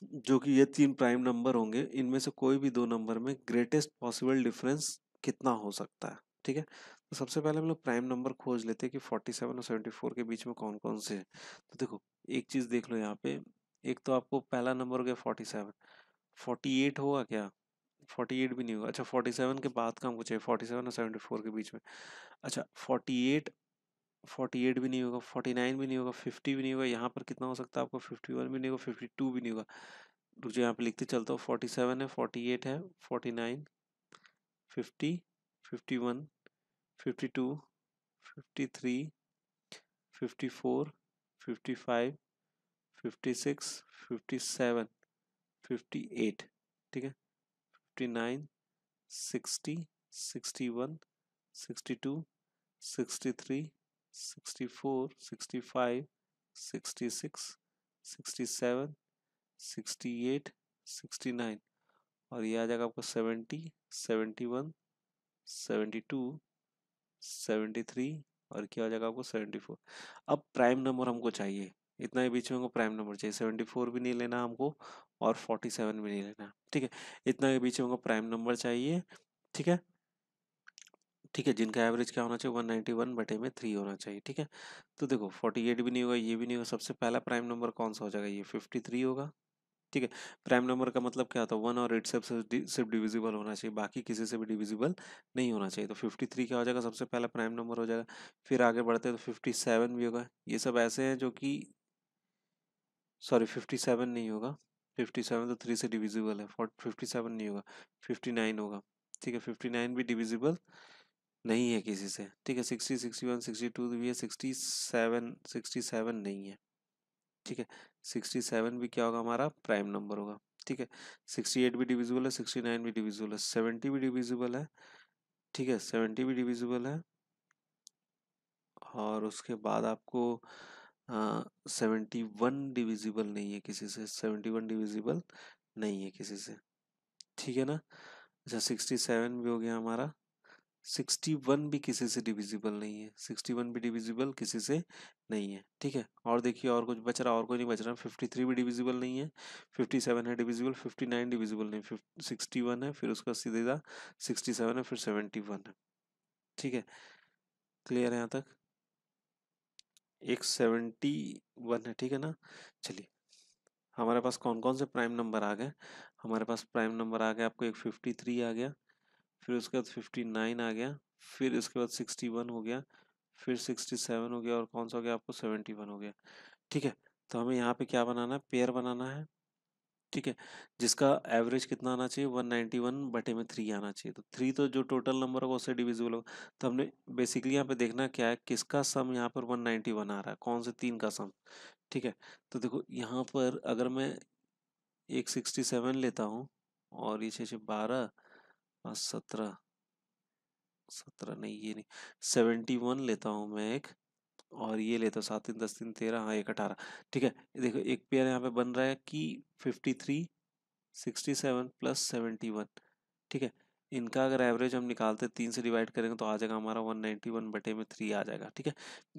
जो कि ये तीन प्राइम नंबर होंगे इनमें से कोई भी दो नंबर में ग्रेटेस्ट पॉसिबल डिफरेंस कितना हो सकता है ठीक है तो सबसे पहले हम लोग प्राइम नंबर खोज लेते हैं कि 47 और 74 के बीच में कौन कौन से हैं तो देखो एक चीज़ देख लो यहाँ पे एक तो आपको पहला नंबर हो गया फोर्टी एट होगा क्या 48 भी नहीं होगा अच्छा 47 के बाद का हमको चाहिए 47 और 74 के बीच में अच्छा एट फोर्टी एट भी नहीं होगा फोर्टी नाइन भी नहीं होगा फिफ्टी भी नहीं होगा यहाँ पर कितना हो सकता है आपको फिफ्टी वन भी नहीं होगा फिफ्टी टू भी नहीं होगा रुक जाए यहाँ पर लिखते चलता हूँ फोर्टी सेवन है फोर्टी एट है forty nine fifty fifty one fifty two fifty three fifty four fifty five fifty six fifty seven fifty eight ठीक है fifty nine sixty sixty one sixty two sixty three 64, 65, 66, 67, 68, 69 और ये आ जाएगा आपका 70, 71, 72, 73 और क्या हो जाएगा आपको 74 अब प्राइम नंबर हमको चाहिए इतना ही बीच में हमको प्राइम नंबर चाहिए 74 भी नहीं लेना हमको और 47 भी नहीं लेना ठीक है इतना के बीच में हमको प्राइम नंबर चाहिए ठीक है ठीक है जिनका एवरेज क्या होना चाहिए वन नाइन्टी वन बटे में थ्री होना चाहिए ठीक है तो देखो फोर्टी एट भी नहीं होगा ये भी नहीं होगा सबसे पहला प्राइम नंबर कौन सा हो जाएगा ये फिफ्टी थ्री होगा ठीक है प्राइम नंबर का मतलब क्या होता है वन और एट सब सिर्फ डिविजिबल होना चाहिए बाकी किसी से भी डिविजिबल नहीं होना चाहिए तो फिफ्टी थ्री क्या हो जाएगा सबसे पहला प्राइम नंबर हो जाएगा फिर आगे बढ़ते हैं तो फिफ्टी सेवन भी होगा ये सब ऐसे हैं जो कि सॉरी फिफ्टी सेवन नहीं होगा फिफ्टी सेवन तो थ्री से डिविजिबल है फिफ्टी सेवन नहीं होगा फिफ्टी नाइन होगा ठीक है फिफ्टी नाइन भी डिविजिबल नहीं है किसी से ठीक है sixty sixty one sixty two भी है सिक्सटी सेवन सिक्सटी सेवन नहीं है ठीक है सिक्सटी सेवन भी क्या होगा हमारा प्राइम नंबर होगा ठीक है सिक्सटी एट भी डिविजिबल है सिक्सटी नाइन भी डिविजिबल है सेवेंटी भी डिविजिबल है ठीक है सेवेंटी भी डिविजिबल है और उसके बाद आपको सेवेंटी वन डिविजिबल नहीं है किसी से सेवेंटी वन डिविजिबल नहीं है किसी से ठीक है ना अच्छा सिक्सटी सेवन भी हो गया हमारा सिक्सटी वन भी किसी से डिविजिबल नहीं है सिक्सटी वन भी डिविजिबल किसी से नहीं है ठीक है और देखिए और कुछ बच रहा और कोई नहीं बच रहा फिफ्टी थ्री भी डिविजिबल नहीं है फिफ्टी सेवन है डिविजिबल फिफ्टी नाइन डिविजिबल नहीं सिक्सटी वन है फिर उसका सीधा सिक्सटी सेवन है फिर सेवेंटी वन है ठीक है क्लियर है यहाँ तक एक सेवेंटी वन है ठीक है ना चलिए हमारे पास कौन कौन से प्राइम नंबर आ गए हमारे पास प्राइम नंबर आ गया आपको एक फिफ्टी थ्री आ गया फिर उसके बाद फिफ्टी नाइन आ गया फिर इसके बाद सिक्सटी वन हो गया फिर सिक्सटी सेवन हो गया और कौन सा हो गया आपको सेवेंटी वन हो गया ठीक है तो हमें यहाँ पे क्या बनाना है पेयर बनाना है ठीक है जिसका एवरेज कितना आना चाहिए वन नाइन्टी वन बटे में थ्री आना चाहिए तो थ्री तो जो टोटल नंबर होगा उससे डिविजिबल होगा तो हमने बेसिकली यहाँ पे देखना क्या है किसका सम यहाँ पर वन नाइन्टी वन आ रहा है कौन से तीन का सम ठीक है तो देखो यहाँ पर अगर मैं एक सिक्सटी सेवन लेता हूँ और ये छः छः बारह हाँ, सत्रह सत्रह नहीं ये नहीं सेवेंटी वन लेता हूँ मैं एक और ये लेता हूँ सात तीन दस तीन तेरह हाँ एक अठारह ठीक है देखो एक पेयर यहाँ पे बन रहा है कि fifty three sixty seven plus seventy one ठीक है इनका अगर एवरेज हम निकालते तीन से डिवाइड करेंगे तो आ जाएगा हमारा वन नाइन्टी वन बटे में थ्री आ जाएगा ठीक है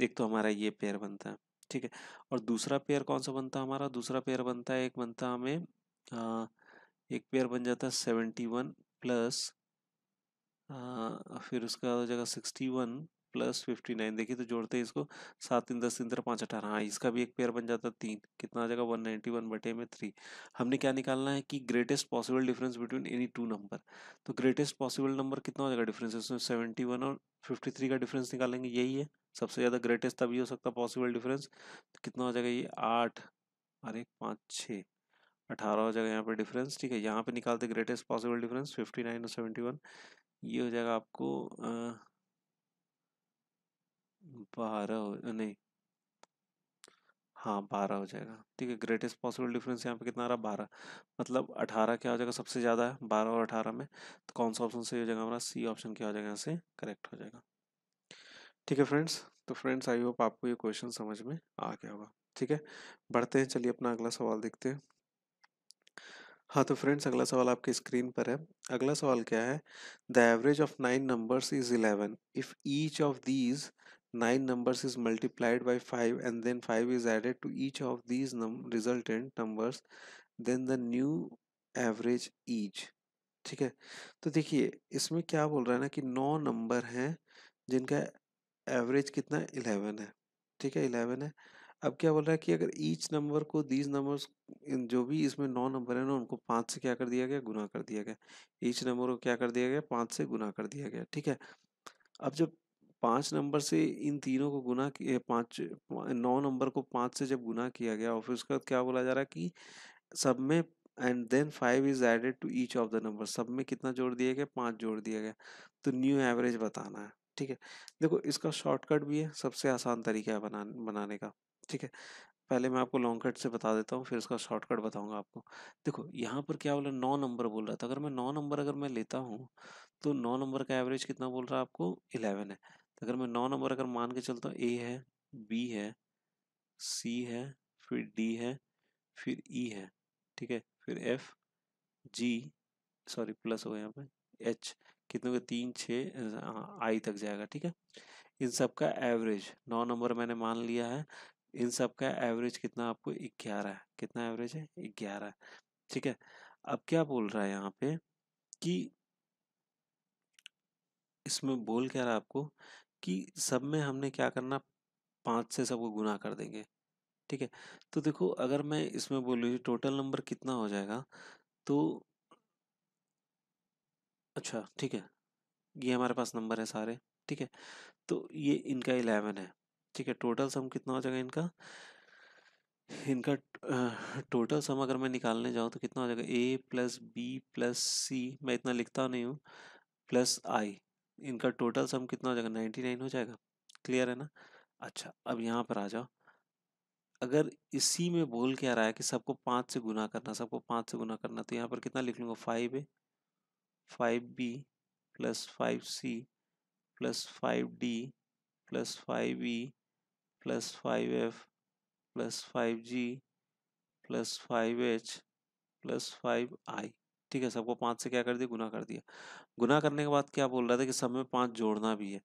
एक तो हमारा ये पेयर बनता है ठीक है और दूसरा पेयर कौन सा बनता है हमारा दूसरा पेयर बनता है एक बनता है हमें आ, एक पेयर बन जाता है सेवेंटी वन प्लस फिर उसका हो जाएगा sixty one plus fifty nine देखिए तो जोड़ते हैं इसको सात तीन दस तीन तरह पाँच अठारह हाँ इसका भी एक पेयर बन जाता है तीन कितना आ जाएगा वन नाइन्टी वन बटे में थ्री हमने क्या निकालना है कि greatest possible difference between any two number तो ग्रेटेस्ट पॉसिबल नंबर कितना हो जाएगा डिफरेंस इसमें सेवेंटी वन और फिफ्टी थ्री का डिफरेंस निकालेंगे यही है सबसे ज़्यादा ग्रेटेस्ट तभी हो सकता पॉसिबल डिफरेंस तो कितना हो जाएगा ये आठ और एक पाँच छः अठारह हो जाएगा यहाँ पे डिफरेंस ठीक है यहाँ पे निकालते greatest possible difference fifty nine और सेवेंटी वन ये हो जाएगा आपको बारह नहीं हाँ बारह हो जाएगा ठीक है ग्रेटेस्ट पॉसिबल डिफरेंस यहाँ पे कितना आ रहा बारह मतलब अठारह क्या हो जाएगा सबसे ज़्यादा है बारह और अठारह में तो कौन सा ऑप्शन सही हो जाएगा हमारा सी ऑप्शन क्या हो जाएगा यहाँ से करेक्ट हो जाएगा ठीक है फ्रेंड्स तो फ्रेंड्स आई होप आपको ये क्वेश्चन समझ में आ गया होगा ठीक है बढ़ते हैं चलिए अपना अगला सवाल देखते हैं हाँ तो फ्रेंड्स अगला सवाल आपके स्क्रीन पर है अगला सवाल क्या है the average of nine numbers is eleven if each of these nine numbers is multiplied by five and then five is added to each of these resultant numbers then the new average each ठीक है तो देखिए इसमें क्या बोल रहा है ना कि नौ नंबर हैं जिनका एवरेज कितना इलेवन है ठीक है इलेवन है अब क्या बोल रहा है कि अगर ईच नंबर को दीज नंबर जो भी इसमें नौ नंबर है ना उनको पाँच से क्या कर दिया गया गुना कर दिया गया ईच नंबर को क्या कर दिया गया पाँच से गुना कर दिया गया ठीक है अब जब पाँच नंबर से इन तीनों को गुना पाँच नौ नंबर को पाँच से जब गुना किया गया और फिर उसके बाद क्या बोला जा रहा है कि सब में and then five is added to each of the number सब में कितना जोड़ दिया गया पाँच जोड़ दिया गया तो न्यू एवरेज बताना है ठीक है देखो इसका शॉर्टकट भी है सबसे आसान तरीका है बना बनाने का ठीक है पहले मैं आपको लॉन्ग कट से बता देता हूँ फिर उसका शॉर्टकट बताऊंगा आपको देखो यहाँ पर क्या बोला नौ नंबर बोल रहा था अगर मैं नौ नंबर अगर मैं लेता हूँ तो नौ नंबर का एवरेज कितना बोल रहा है आपको इलेवन है तो अगर मैं नौ नंबर अगर मान के चलता हूँ ए है बी है सी है फिर डी है फिर ई e है ठीक है फिर एफ जी सॉरी प्लस हो यहाँ पे एच कितने का तीन छः आई हाँ, तक जाएगा ठीक है इन सब का एवरेज नौ नंबर मैंने मान लिया है इन सब का एवरेज कितना आपको ग्यारह कितना एवरेज है ग्यारह ठीक है अब क्या बोल रहा है यहाँ पे कि इसमें बोल क्या रहा है आपको कि सब में हमने क्या करना पाँच से सबको गुना कर देंगे ठीक है तो देखो अगर मैं इसमें बोलूँ टोटल नंबर कितना हो जाएगा तो अच्छा ठीक है ये हमारे पास नंबर है सारे ठीक है तो ये इनका इलेवन है ठीक है टोटल सम कितना हो जाएगा इनका इनका टोटल सम अगर मैं निकालने जाऊँ तो कितना हो जाएगा A plus B plus C मैं इतना लिखता नहीं हूँ प्लस आई इनका टोटल सम कितना हो जाएगा नाइन्टी नाइन हो जाएगा क्लियर है ना अच्छा अब यहाँ पर आ जाओ अगर इसी में बोल के आ रहा है कि सबको पाँच से गुना करना सबको पाँच से गुना करना तो यहाँ पर कितना लिख लूँगा five A five B plus five C plus five D plus five E plus five F plus five G plus five H plus five I ठीक है सबको पाँच से क्या कर दिया गुना कर दिया गुना करने के बाद क्या बोल रहा था कि सब में पाँच जोड़ना भी है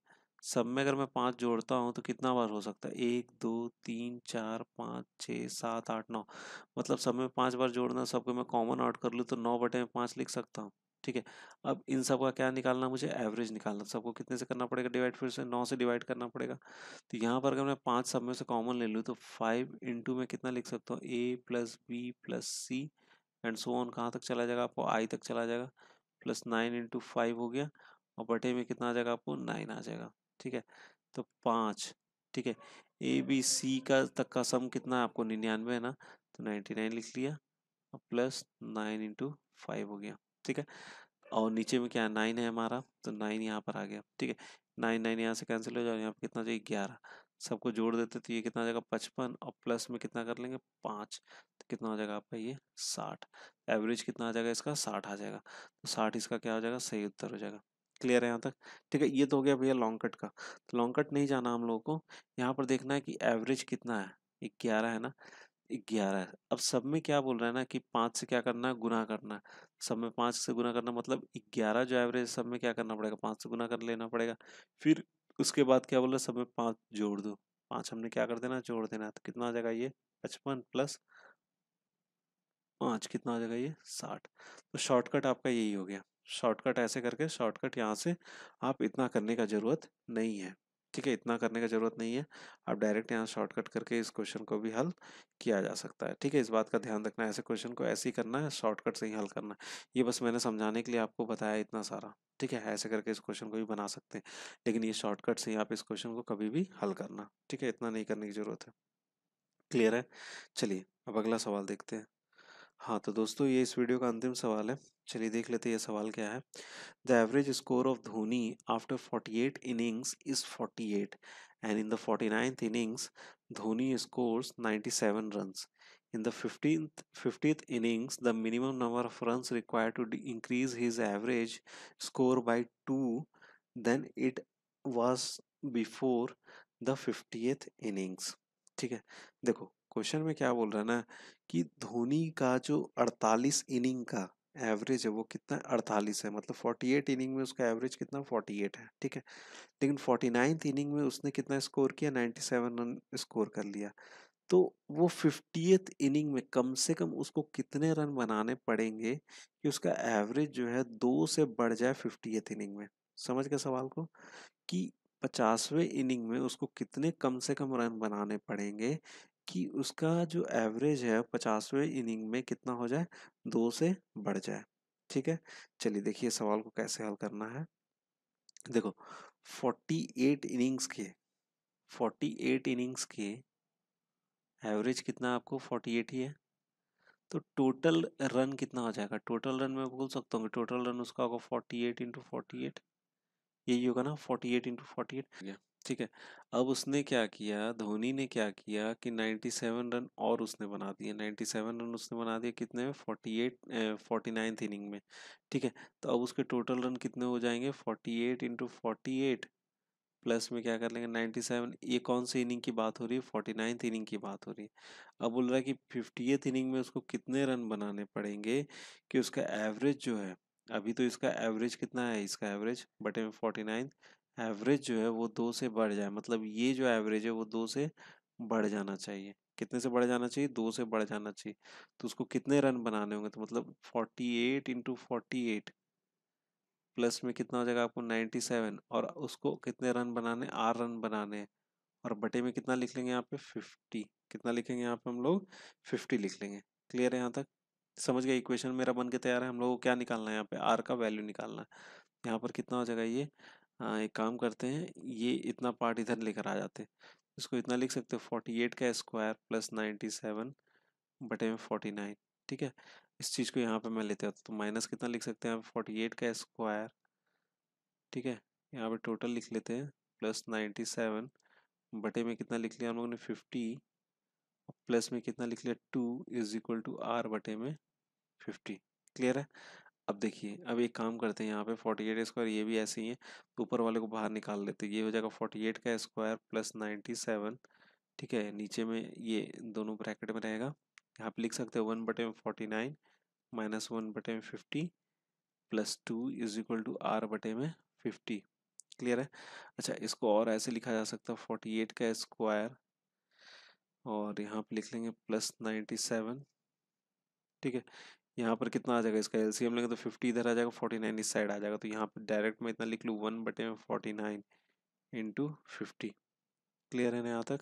सब में अगर मैं पाँच जोड़ता हूँ तो कितना बार हो सकता है एक दो तीन चार पाँच छः सात आठ नौ मतलब सब में पाँच बार जोड़ना सबको मैं कॉमन आउट कर लूँ तो नौ बटे में पाँच लिख सकता हूँ ठीक है अब इन सब का क्या निकालना मुझे एवरेज निकालना तो सबको कितने से करना पड़ेगा डिवाइड फिर से नौ से डिवाइड करना पड़ेगा तो यहाँ पर अगर मैं पाँच सब में से कॉमन ले लूँ तो फाइव इंटू में कितना लिख सकता हूँ A plus B plus C and so on कहाँ तक चला जाएगा आपको आई तक चला जाएगा प्लस नाइन इंटू फाइव हो गया और बटे में कितना आ जाएगा आपको नाइन आ जाएगा ठीक है तो पाँच ठीक है ए बी सी का तक का सम कितना है आपको निन्यानवे है ना तो नाइन्टी नाइन लिख लिया और प्लस नाइन इंटू फाइव हो गया ठीक है और नीचे में क्या नाइन है हमारा तो नाइन यहाँ पर आ गया ठीक है नाइन नाइन यहाँ से कैंसिल हो जाए यहाँ पर कितना चाहिए ग्यारह सबको जोड़ देते तो ये कितना आ जाएगा पचपन और प्लस में कितना कर लेंगे पाँच तो कितना हो जाएगा आपका ये साठ एवरेज कितना आ जाएगा इसका साठ आ जाएगा तो साठ इसका क्या हो जाएगा सही उत्तर हो जाएगा क्लियर है यहाँ तक ठीक है ये तो हो गया भैया लॉन्ग कट का तो लॉन्ग कट नहीं जाना हम लोगों को यहाँ पर देखना है कि एवरेज कितना है ग्यारह है ना ग्यारह है अब सब में क्या बोल रहा है ना कि पाँच से क्या करना है गुना करना है सब में पाँच से गुना करना मतलब ग्यारह जो एवरेज सब में क्या करना पड़ेगा पाँच से गुना कर लेना पड़ेगा फिर उसके बाद क्या बोला सब में पाँच जोड़ दो पाँच हमने क्या कर देना जोड़ देना तो कितना आ जाएगा ये पचपन प्लस पाँच कितना आ जाएगा ये साठ तो शॉर्टकट आपका यही हो गया शॉर्टकट ऐसे करके शॉर्टकट यहाँ से आप इतना करने का ज़रूरत नहीं है ठीक है इतना करने का ज़रूरत नहीं है आप डायरेक्ट यहाँ शॉर्टकट करके इस क्वेश्चन को भी हल किया जा सकता है ठीक है इस बात का ध्यान रखना है ऐसे क्वेश्चन को ऐसे ही करना है शॉर्टकट से ही हल करना है ये बस मैंने समझाने के लिए आपको बताया इतना सारा ठीक है ऐसे करके इस क्वेश्चन को भी बना सकते हैं लेकिन ये शॉर्टकट से ही आप इस क्वेश्चन को कभी भी हल करना ठीक है इतना नहीं करने की ज़रूरत है क्लियर है चलिए अब अगला सवाल देखते हैं हाँ तो दोस्तों ये इस वीडियो का अंतिम सवाल है चलिए देख लेते हैं ये सवाल क्या है the average score of Dhoni after forty eight innings is forty eight and in the forty ninth innings Dhoni score ninety seven runs in the 15th fifty innings the minimum number of run require to increase his average score by two than it was before the 50th innings ठीक है देखो question में क्या बोल रहा है ना कि धोनी का जो 48 इनिंग का एवरेज है वो कितना 48 है मतलब 48 इनिंग में उसका एवरेज कितना 48 है ठीक है लेकिन फोर्टी नाइन्थ इनिंग में उसने कितना स्कोर किया 97 रन स्कोर कर लिया तो वो फिफ्टीथ इनिंग में कम से कम उसको कितने रन बनाने पड़ेंगे कि उसका एवरेज जो है दो से बढ़ जाए फिफ्टीथ इनिंग में समझ गए सवाल को कि पचासवें इनिंग में उसको कितने कम से कम रन बनाने पड़ेंगे कि उसका जो एवरेज है पचासवें इनिंग में कितना हो जाए दो से बढ़ जाए ठीक है चलिए देखिए सवाल को कैसे हल करना है देखो 48 इनिंग्स के 48 इनिंग्स के एवरेज कितना आपको 48 ही है तो टोटल रन कितना हो जाएगा टोटल रन मैं बोल सकता हूँ टोटल रन उसका होगा 48 एट इंटू फोर्टी यही होगा ना 48 एट इंटू फोर्टी ठीक है अब उसने क्या किया धोनी ने क्या किया कि 97 रन और उसने बना दिए 97 रन उसने बना दिए कितने में 48 फोर्टी नाइन्थ इनिंग में ठीक है तो अब उसके टोटल रन कितने हो जाएंगे 48 एट इंटू प्लस में क्या कर लेंगे 97 ये कौन सी इनिंग की बात हो रही है फोर्टी नाइन्थ इनिंग की बात हो रही है अब बोल रहा है कि फिफ्टी इनिंग में उसको कितने रन बनाने पड़ेंगे कि उसका एवरेज जो है अभी तो इसका एवरेज कितना है इसका एवरेज बटे में फोर्टी नाइन्थ एवरेज जो है वो दो से बढ़ जाए मतलब ये जो एवरेज है वो दो से बढ़ जाना चाहिए कितने से बढ़ जाना चाहिए दो से बढ़ जाना चाहिए तो उसको कितने रन बनाने होंगे तो मतलब forty eight into forty eight plus में कितना हो जाएगा आपको नाइन्टी सेवन और उसको कितने रन बनाने आर रन बनाने और बटे में कितना लिख लेंगे यहाँ पे फिफ्टी कितना लिखेंगे यहाँ पे हम लोग फिफ्टी लिख लेंगे क्लियर है यहाँ तक समझ गए इक्वेशन मेरा बन के तैयार है हम लोग को क्या निकालना है यहाँ पे आर का वैल्यू निकालना है यहाँ पर कितना हो जाएगा ये हाँ एक काम करते हैं ये इतना पार्ट इधर लेकर आ जाते हैं इसको इतना लिख सकते हो फोर्टी एट का स्क्वायर प्लस नाइन्टी सेवन बटे में फोर्टी नाइन ठीक है इस चीज़ को यहाँ पे मैं लेते तो माइनस कितना लिख सकते हैं फोर्टी एट का स्क्वायर ठीक है यहाँ पे टोटल लिख लेते हैं प्लस नाइन्टी सेवन बटे में कितना लिख लिया हम लोगों ने फिफ्टी प्लस में कितना लिख लिया two is equal to R बटे में फिफ्टी क्लियर है अब देखिए अब एक काम करते हैं यहाँ पे फोर्टी एट स्क्वायर ये भी ऐसे ही है तो ऊपर वाले को बाहर निकाल लेते हैं ये हो जाएगा फोर्टी एट का स्क्वायर प्लस नाइन्टी सेवन ठीक है नीचे में ये दोनों ब्रैकेट में रहेगा यहाँ पे लिख सकते हैं वन बटे में फोर्टी नाइन माइनस वन बटे में fifty plus two is equal to R बटे में फिफ्टी क्लियर है अच्छा इसको और ऐसे लिखा जा सकता है फोर्टी एट का स्क्वायर और यहाँ पे लिख लेंगे प्लस नाइन्टी सेवन ठीक है यहाँ पर कितना आ जाएगा इसका एलसीएम लेंगे तो फिफ्टी इधर आ जाएगा फोर्टी नाइन इस साइड आ जाएगा तो यहाँ पर डायरेक्ट मैं इतना लिख लूँ वन बटे में forty nine into fifty clear है ना यहाँ तक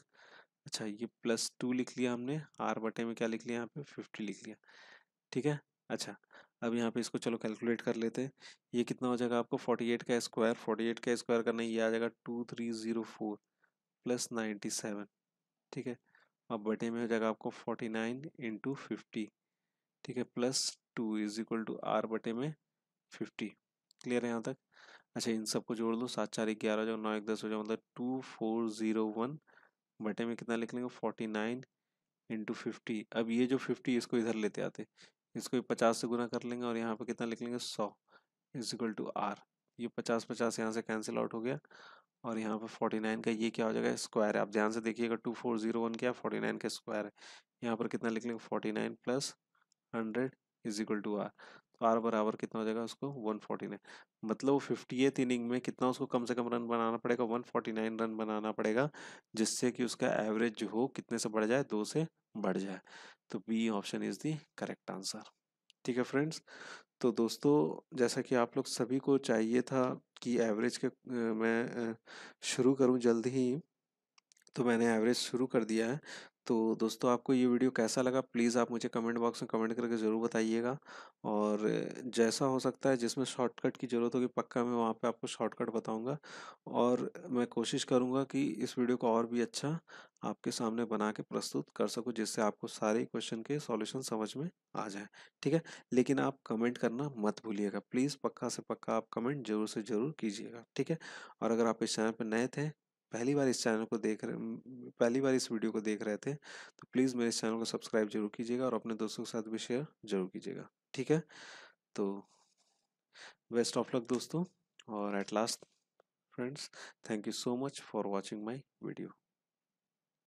अच्छा ये प्लस टू लिख लिया हमने आर बटे में क्या लिख लिया यहाँ पे फिफ्टी लिख लिया ठीक है अच्छा अब यहाँ पे इसको चलो कैलकुलेट कर लेते हैं ये कितना हो जाएगा आपको फोर्टी एट का स्क्वायर फोर्टी एट का स्क्वायर करना ये आ जाएगा two three zero four plus ninety seven ठीक है अब बटे में हो जाएगा आपको फोर्टी नाइन इंटू फिफ्टी ठीक है plus two is equal to R बटे में फिफ्टी क्लियर है यहाँ तक अच्छा इन सबको जोड़ दो सात चार ग्यारह हो जाओ नौ एक दस हो जाओ मतलब टू फोर ज़ीरो वन बटे में कितना लिख लेंगे फोर्टी नाइन इंटू फिफ्टी अब ये जो फिफ्टी इसको इधर लेते आते इसको पचास से गुना कर लेंगे और यहाँ पर कितना लिख लेंगे सौ इज इक्वल टू आर ये पचास पचास यहाँ से कैंसिल आउट हो गया और यहाँ पर फोर्टी नाइन का ये क्या हो जाएगा स्क्वायर है आप ध्यान से देखिएगा टू फोर जीरो वन क्या फोर्टी नाइन का स्क्वायर है यहाँ पर कितना लिख लेंगे forty nine plus hundred is equal to R तो आर बराबर कितना हो जाएगा उसको वन फोर्टी नाइन मतलब वो फिफ्टी एथ इनिंग में कितना उसको कम से कम रन बनाना पड़ेगा वन फोर्टी नाइन रन बनाना पड़ेगा जिससे कि उसका एवरेज जो हो कितने से बढ़ जाए दो से बढ़ जाए तो B option is the correct answer ठीक है फ्रेंड्स तो दोस्तों जैसा कि आप लोग सभी को चाहिए था कि एवरेज के मैं शुरू करूं जल्द ही तो मैंने एवरेज शुरू कर दिया है तो दोस्तों आपको ये वीडियो कैसा लगा प्लीज़ आप मुझे कमेंट बॉक्स में कमेंट करके ज़रूर बताइएगा और जैसा हो सकता है जिसमें शॉर्टकट की ज़रूरत होगी पक्का मैं वहाँ पे आपको शॉर्टकट बताऊँगा और मैं कोशिश करूँगा कि इस वीडियो को और भी अच्छा आपके सामने बना के प्रस्तुत कर सकूँ जिससे आपको सारे क्वेश्चन के सॉल्यूशन समझ में आ जाए ठीक है लेकिन आप कमेंट करना मत भूलिएगा प्लीज़ पक्का से पक्का आप कमेंट जरूर से ज़रूर कीजिएगा ठीक है और अगर आप इस चैनल पर नए थे पहली बार इस चैनल को देख रहे पहली बार इस वीडियो को देख रहे थे तो प्लीज़ मेरे इस चैनल को सब्सक्राइब जरूर कीजिएगा और अपने दोस्तों के साथ भी शेयर जरूर कीजिएगा ठीक है तो बेस्ट ऑफ लक दोस्तों और at last friends thank you so much for watching my video